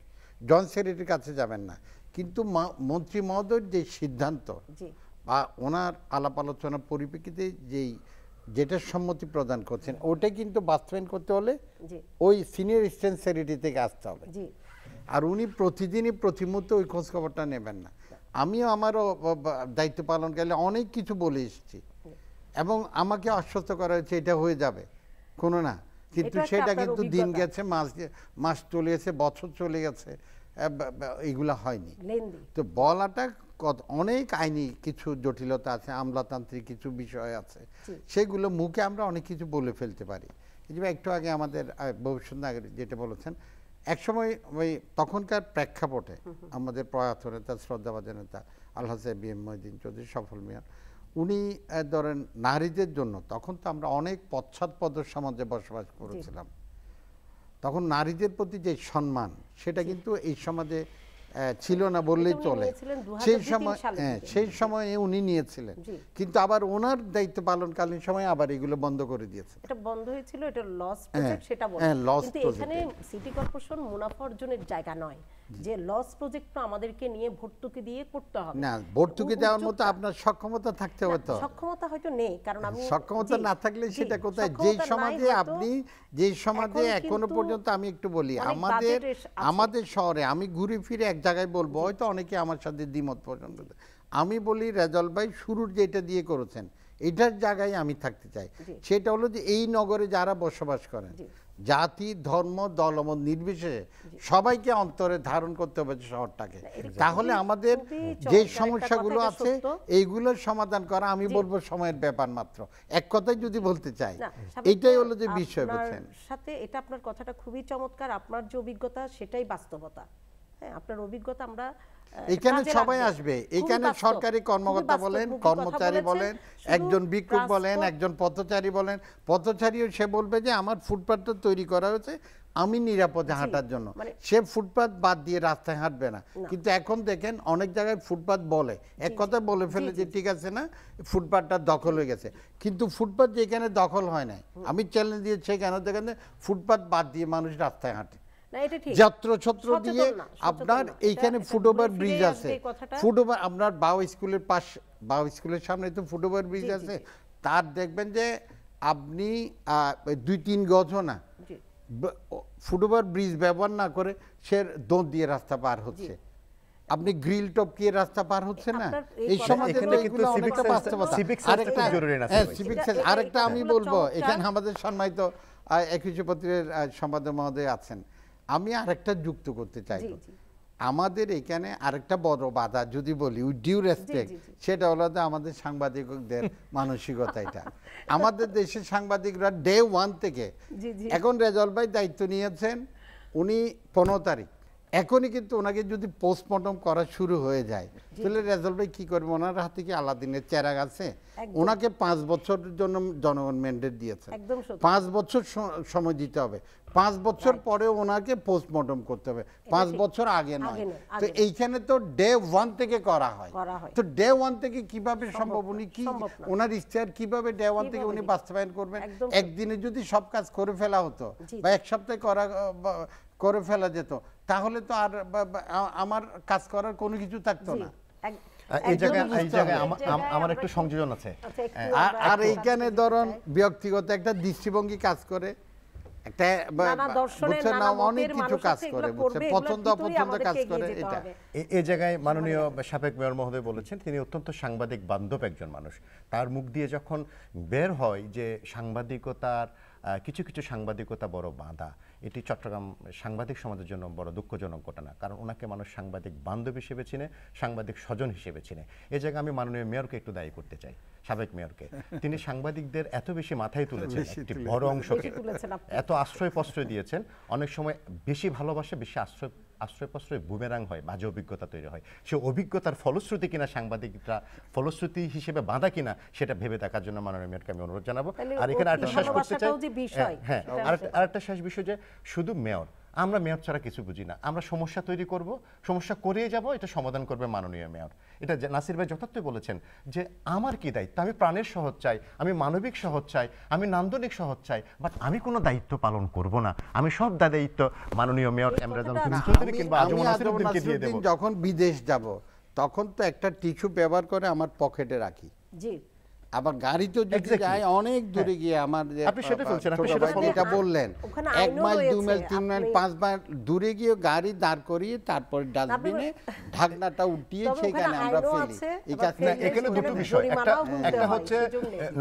জয়েন্ট সেক্রেটারির কাছে যাবেন না কিন্তু মন্ত্রী মহোদয়ের যে সিদ্ধান্ত বা ওনার আলাপ আলোচনার পরিপ্রেক্ষিতে যেই যেটার সম্মতি প্রদান করছেন ওটা কিন্তু বাস্তবায়ন করতে হলে ওই সিনিয়র স্টেন্ট সেক্রেটারি থেকে আসতে হবে আর উনি প্রতিদিনই প্রতি ওই খোঁজখবরটা নেবেন না আমিও আমারও দায়িত্ব পালনকালে অনেক কিছু বলে এসেছি এবং আমাকে আশ্বস্ত করা হয়েছে এটা হয়ে যাবে কোনো না কিন্তু সেটা কিন্তু দিন গেছে মাস মাস চলে গেছে বছর চলে গেছে এগুলো হয়নি তো বলাটা অনেক আইনি কিছু জটিলতা আছে আমলাতান্ত্রিক কিছু বিষয় আছে সেগুলো মুখে আমরা অনেক কিছু বলে ফেলতে পারি একটু আগে আমাদের ভবিষ্যৎ নাগরিক যেটা বলেছেন একসময় ওই তখনকার প্রেক্ষাপটে আমাদের প্রয়াত নেতা শ্রদ্ধাবাদী নেতা আল্লাহ সাহেব বিএম মহিদিন চৌধুরী সফল মিয়া উনি ধরেন নারীদের জন্য তখন তো আমরা অনেক পশ্চাৎপদ সমাজে বসবাস করেছিলাম তখন নারীদের প্রতি যে সম্মান সেটা কিন্তু এই সমাজে হ্যাঁ, ছিল না বললেই চলে সেই সময় হ্যাঁ, সেই সময়ে উনি নিয়েছিলেন কিন্তু আবার ওনার দায়িত্ব পালনকালীন সময় আবার এগুলো বন্ধ করে দিয়েছে এটা বন্ধ হয়েছিল এটা লস প্রজেক্ট হ্যাঁ, সেটা বলতে কিন্তু এখানে সিটি কর্পোরেশন মুনাফা অর্জনের জায়গা নয় যে লস প্রজেক্টটা আমাদেরকে নিয়ে ভর্তুকি দিয়ে করতে হবে না ভর্তুকি দেওয়ার মতো আপনার সক্ষমতা থাকতে হবে তো সক্ষমতা হয়তো নেই কারণ আমি সক্ষমতা না থাকলে সেটা কোথায় যেই সমাজে আপনি যেই সমাজে এখনো পর্যন্ত আমি একটু বলি আমাদের আমাদের শহরে আমি ঘুরে ফিরে এক জায়গায় বলবো হয়তো অনেকে আমার সাথে দ্বিমত পোষণ করতে আমি বলি রেজল ভাই শুরুর যেটা দিয়ে করেছেন এটার জায়গায় আমি থাকতে চাই সেটা হলো যে এই নগরে যারা বসবাস করেন জাতি ধর্ম দলমত নির্বিশেষে সবাইকে অন্তরে ধারণ করতে হবে শহরটাকে তাহলে আমাদের যে সমস্যাগুলো আছে এইগুলোর সমাধান করা আমি বলবো সময়ের ব্যাপার মাত্র এক কথাই যদি বলতে চাই এটাই হলো যে বিষয় বলছেন সাথে এটা আপনার কথাটা খুবই চমৎকার আপনার যে অভিজ্ঞতা সেটাই বাস্তবতা হ্যাঁ আপনার অভিজ্ঞতা আমরা এখানে সবাই আসবে এখানে সরকারি কর্মকর্তা বলেন কর্মচারী বলেন একজন বিক্ষোভ বলেন একজন পথচারী বলেন পথচারীও সে বলবে যে আমার ফুটপাথ তৈরি করা হয়েছে আমি নিরাপদে হাঁটার জন্য মানে সে ফুটপাথ বাদ দিয়ে রাস্তায় হাঁটবে না কিন্তু এখন দেখেন অনেক জায়গায় ফুটপাথ বলে এক কথা বলে ফেলে যে ঠিক আছে না ফুটপাথটা দখল হয়ে গেছে কিন্তু ফুটপাথ যেখানে দখল হয় নাই আমি চ্যালেঞ্জ দিয়েছি সেখানে দেখেন ফুটপাথ বাদ দিয়ে মানুষ রাস্তায় হাঁটে ছত্র দিয়ে আপনার হ্যাঁ, এইখানে ফুটওভার ব্রিজ আছে ফুটওভার আপনার বাউ স্কুলের পাশ বাউ স্কুলের সামনে তো ফুটওভার ব্রিজ আছে তার দেখবেন যে আপনি দুই তিন গজ না ফুটওভার ব্রিজ ব্যবহার না করে সে দোঁত দিয়ে রাস্তা পার হচ্ছে আপনি গ্রিল টপ টপকিয়ে রাস্তা পার হচ্ছে না এই সমাজে আরেকটা হ্যাঁ, আরেকটা আমি বলবো এখানে আমাদের সম্মানিত একুশে পত্রের সম্পাদক মহোদয় আছেন আমি আরেকটা যুক্ত করতে চাই আমাদের এখানে আরেকটা বড় বাধা যদি বলি উইথ ডিউ রেসপেক্ট সেটা হলো যে আমাদের সাংবাদিকদের মানসিকতা এটা আমাদের দেশের সাংবাদিকরা ডে ওয়ান থেকে এখন রেজল ভাই দায়িত্ব নিয়েছেন উনি পনেরো তারিখ এখনই কিন্তু ওনাকে যদি পোস্টমর্টম করা শুরু হয়ে যায় তাহলে রেজাল্ট ভাই কি করবে ওনার হাতে কি আলাদিনের চেরাগ আছে ওনাকে পাঁচ বছরের জন্য জনগণ ম্যান্ডেট দিয়েছে পাঁচ বছর সময় দিতে হবে পাঁচ বছর পরে ওনাকে পোস্টমর্টম করতে হবে পাঁচ বছর আগে নয় তো এইখানে তো ডে ওয়ান থেকে করা হয় তো ডে ওয়ান থেকে কিভাবে সম্ভব উনি কি ওনার ইচ্ছার কিভাবে ডে ওয়ান থেকে উনি বাস্তবায়ন করবেন একদিনে যদি সব কাজ করে ফেলা হতো বা এক সপ্তাহে করা করে ফেলা যেত তাহলে তো আর আমার কাজ করার কোনো কিছু থাকতো না এই জায়গায় এই জায়গায় আমার সংযোজন আছে আচ্ছা, হ্যাঁ, আর এইখানে ধরুন ব্যক্তিগত একটা দৃষ্টিভঙ্গি কাজ করে পছন্দ কাজ করে এটা এই জায়গায় মাননীয় বলেছেন তিনি অত্যন্ত সাংবাদিক বান্ধব একজন মানুষ তার মুখ দিয়ে যখন বের হয় যে সাংবাদিকতার কিছু কিছু সাংবাদিকতা বড় বাঁধা এটি চট্টগ্রাম সাংবাদিক সমাজের জন্য বড় দুঃখজনক ঘটনা কারণ ওনাকে মানুষ সাংবাদিক বান্ধব হিসেবে চিনে সাংবাদিক স্বজন হিসেবে চিনে এ জায়গায় আমি মাননীয় মেয়রকে একটু দায়ী করতে চাই সাবেক মেয়রকে তিনি সাংবাদিকদের এত বেশি মাথায় তুলেছেন একটি বড় অংশকে এত আশ্রয় প্রশ্রয় দিয়েছেন অনেক সময় বেশি ভালোবাসে বেশি আশ্রয় আশ্রয় প্রশ্রয় বুমেরাং হয় বাজে অভিজ্ঞতা তৈরি হয় সে অভিজ্ঞতার ফলশ্রুতি কিনা সাংবাদিকরা ফলশ্রুতি হিসেবে বাঁধা কিনা সেটা ভেবে দেখার জন্য মাননীয় মেয়রকে আমি অনুরোধ জানাবো আর এখানে আরেকটা শেষ করতে চাই হ্যাঁ একটা হ্যাঁ, শেষ বিষয় যে শুধু মেয়র আমরা মেয়র ছাড়া কিছু বুঝি না আমরা সমস্যা তৈরি করব সমস্যা করিয়ে যাব এটা সমাধান করবে মাননীয় মেয়র এটা নাসির ভাই যথার্থই বলেছেন যে আমার কি দায়িত্ব আমি প্রাণের সহজ চাই আমি মানবিক সহজ চাই আমি নান্দনিক সহজ চাই বাট আমি কোনো দায়িত্ব পালন করব না আমি সব দায়িত্ব মাননীয় মেয়র এমরাজান যখন বিদেশ যাব তখন তো একটা টিস্যু ব্যবহার করে আমার পকেটে রাখি জি আবার গাড়ি তো যদি যায় অনেক হ্যাঁ। দূরে গিয়ে আমার আপনি সেটা বলছেন আপনি সেটা এটা বললেন এক মাইল দু মাইল তিন মাইল পাঁচ মাইল দূরে গিয়ে গাড়ি দাঁড় করিয়ে তারপর ডাস্টবিনে ঢাকনাটা উঠিয়ে সেখানে আমরা ফেলি এখানে দুটো বিষয় একটা একটা হচ্ছে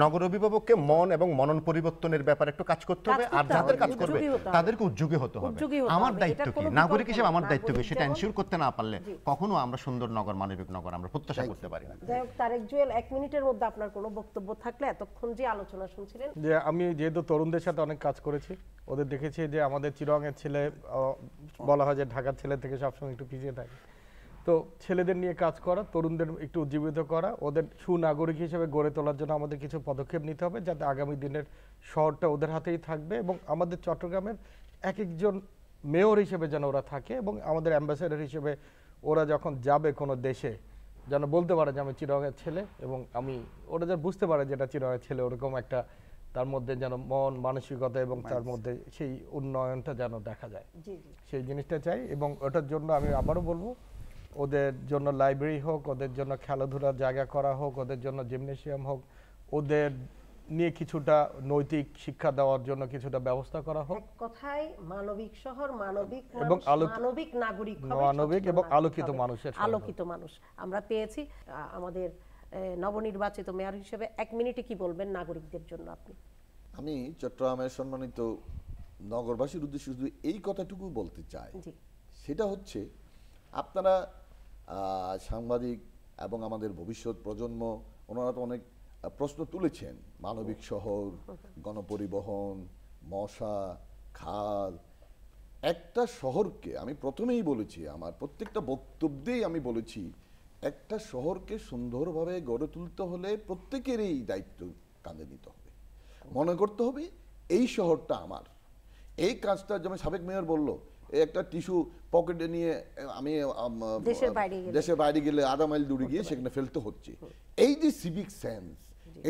নগর অভিভাবককে মন এবং মনন পরিবর্তনের ব্যাপারে একটু কাজ করতে হবে আর যাদের কাজ করবে তাদেরকে উদ্যোগে হতে হবে আমার দায়িত্ব কি নাগরিক হিসেবে আমার দায়িত্ব কি সেটা এনশিওর করতে না পারলে কখনো আমরা সুন্দর নগর মানবিক নগর আমরা প্রত্যাশা করতে পারি না যাই হোক তারেক জুয়েল এক মিনিটের মধ্যে আপনার কোনো বক্তব্য থাকলে এতক্ষণ যে আলোচনা শুনছিলেন যে আমি যেহেতু তরুণদের সাথে অনেক কাজ করেছি ওদের দেখেছি যে আমাদের চিরঙের ছেলে বলা হয় যে ঢাকার ছেলে থেকে সবসময় একটু পিছিয়ে থাকে তো ছেলেদের নিয়ে কাজ করা তরুণদের একটু উজ্জীবিত করা ওদের সুনাগরিক হিসেবে গড়ে তোলার জন্য আমাদের কিছু পদক্ষেপ নিতে হবে যাতে আগামী দিনের শহরটা ওদের হাতেই থাকবে এবং আমাদের চট্টগ্রামের এক একজন মেয়র হিসেবে যেন ওরা থাকে এবং আমাদের অ্যাম্বাসেডর হিসেবে ওরা যখন যাবে কোনো দেশে যেন বলতে পারে যে আমি চিরগের ছেলে এবং আমি ওরা যেন বুঝতে পারে যে এটা চিরগের ছেলে ওরকম একটা তার মধ্যে যেন মন মানসিকতা এবং তার মধ্যে সেই উন্নয়নটা যেন দেখা যায় সেই জিনিসটা চাই এবং ওটার জন্য আমি আবারও বলবো ওদের জন্য লাইব্রেরি হোক ওদের জন্য খেলাধুলার জায়গা করা হোক ওদের জন্য জিমনেশিয়াম হোক ওদের নিয়ে কিছুটা নৈতিক শিক্ষা দেওয়ার জন্য কিছুটা ব্যবস্থা করা হোক কথায় মানবিক শহর মানবিক এবং মানবিক নাগরিক মানবিক এবং আলোকিত মানুষের আলোকিত মানুষ আমরা পেয়েছি আমাদের নবনির্বাচিত মেয়র হিসেবে এক মিনিটে কি বলবেন নাগরিকদের জন্য আপনি আমি চট্টগ্রামের সম্মানিত নগরবাসীর উদ্দেশ্যে শুধু এই কথাটুকু বলতে চাই সেটা হচ্ছে আপনারা সাংবাদিক এবং আমাদের ভবিষ্যৎ প্রজন্ম ওনারা তো অনেক প্রশ্ন তুলেছেন মানবিক শহর গণপরিবহন মশা খাল একটা শহরকে আমি প্রথমেই বলেছি আমার প্রত্যেকটা বক্তব্যেই আমি বলেছি একটা শহরকে সুন্দরভাবে গড়ে তুলতে হলে প্রত্যেকেরই দায়িত্ব কাঁধে নিতে হবে মনে করতে হবে এই শহরটা আমার এই কাজটা যেমন সাবেক মেয়র বলল একটা টিস্যু পকেটে নিয়ে আমি দেশের বাইরে গেলে আধা মাইল দূরে গিয়ে সেখানে ফেলতে হচ্ছে এই যে সিভিক সেন্স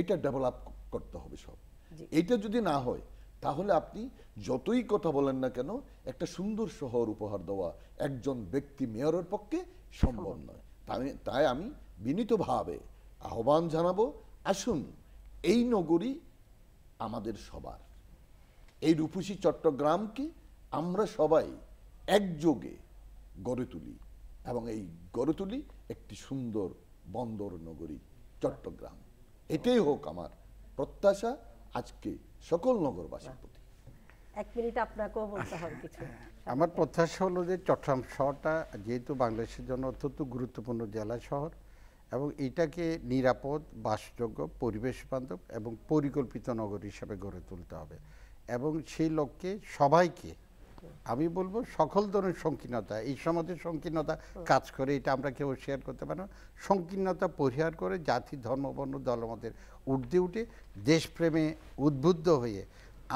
এটা ডেভেলপ করতে হবে সব এটা যদি না হয় তাহলে আপনি যতই কথা বলেন না কেন একটা সুন্দর শহর উপহার দেওয়া একজন ব্যক্তি মেয়রের পক্ষে সম্ভব নয় তাই তাই আমি বিনীতভাবে আহ্বান জানাবো আসুন এই নগরী আমাদের সবার এই রূপসী চট্টগ্রামকে আমরা সবাই একযোগে গড়ে তুলি এবং এই গড়ে তুলি একটি সুন্দর বন্দর নগরী চট্টগ্রাম এটাই হোক আমার প্রত্যাশা আজকে সকল নগরবাসীর প্রতি এক মিনিট আপনাকেও বলতে হবে কিছু আমার প্রত্যাশা হলো যে চট্টগ্রাম শহরটা যেহেতু বাংলাদেশের জন্য অত্যন্ত গুরুত্বপূর্ণ জেলা শহর এবং এটাকে নিরাপদ বাসযোগ্য পরিবেশ বান্ধব এবং পরিকল্পিত নগর হিসাবে গড়ে তুলতে হবে এবং সেই লক্ষ্যে সবাইকে আমি বলবো সকল ধরনের সংকীর্ণতা এই সমাজের সংকীর্ণতা কাজ করে এটা আমরা কেউ শেয়ার করতে পারি না সংকীর্ণতা পরিহার করে জাতি ধর্ম দল দলমতের উঠতে উঠে দেশপ্রেমে উদ্বুদ্ধ হয়ে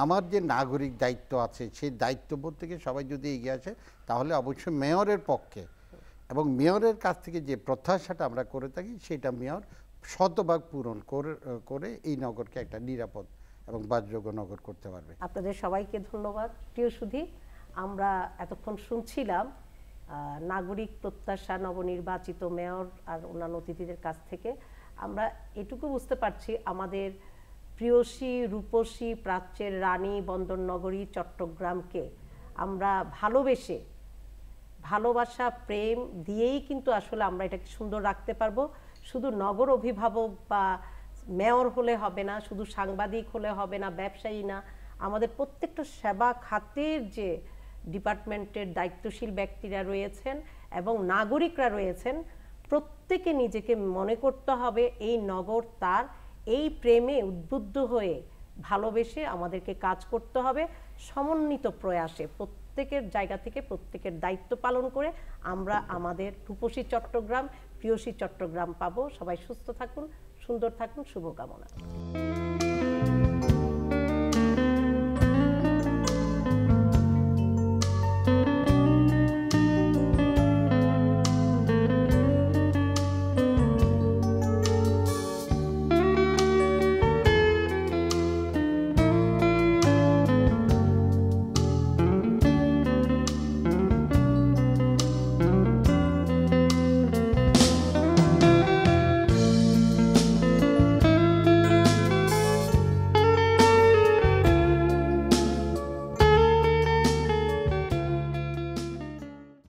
আমার যে নাগরিক দায়িত্ব আছে সেই দায়িত্ববোধ থেকে সবাই যদি এগিয়ে আসে তাহলে অবশ্যই মেয়রের পক্ষে এবং মেয়রের কাছ থেকে যে প্রত্যাশাটা আমরা করে থাকি সেটা মেয়র শতভাগ পূরণ করে এই নগরকে একটা নিরাপদ এবং বাসযোগ্য নগর করতে পারবে আপনাদের সবাইকে ধন্যবাদ প্রিয় সুধী আমরা এতক্ষণ শুনছিলাম নাগরিক প্রত্যাশা নবনির্বাচিত মেয়র আর অন্যান্য অতিথিদের কাছ থেকে আমরা এটুকু বুঝতে পারছি আমাদের প্রিয়সী রূপসী প্রাচ্যের রানী বন্দরনগরী চট্টগ্রামকে আমরা ভালোবেসে ভালোবাসা প্রেম দিয়েই কিন্তু আসলে আমরা এটাকে সুন্দর রাখতে পারবো শুধু নগর অভিভাবক বা মেয়র হলে হবে না শুধু সাংবাদিক হলে হবে না ব্যবসায়ী না আমাদের প্রত্যেকটা সেবা খাতের যে ডিপার্টমেন্টের দায়িত্বশীল ব্যক্তিরা রয়েছেন এবং নাগরিকরা রয়েছেন প্রত্যেকে নিজেকে মনে করতে হবে এই নগর তার এই প্রেমে উদ্বুদ্ধ হয়ে ভালোবেসে আমাদেরকে কাজ করতে হবে সমন্বিত প্রয়াসে প্রত্যেকের জায়গা থেকে প্রত্যেকের দায়িত্ব পালন করে আমরা আমাদের রূপসী চট্টগ্রাম প্রিয়সী চট্টগ্রাম পাবো সবাই সুস্থ থাকুন সুন্দর থাকুন শুভকামনা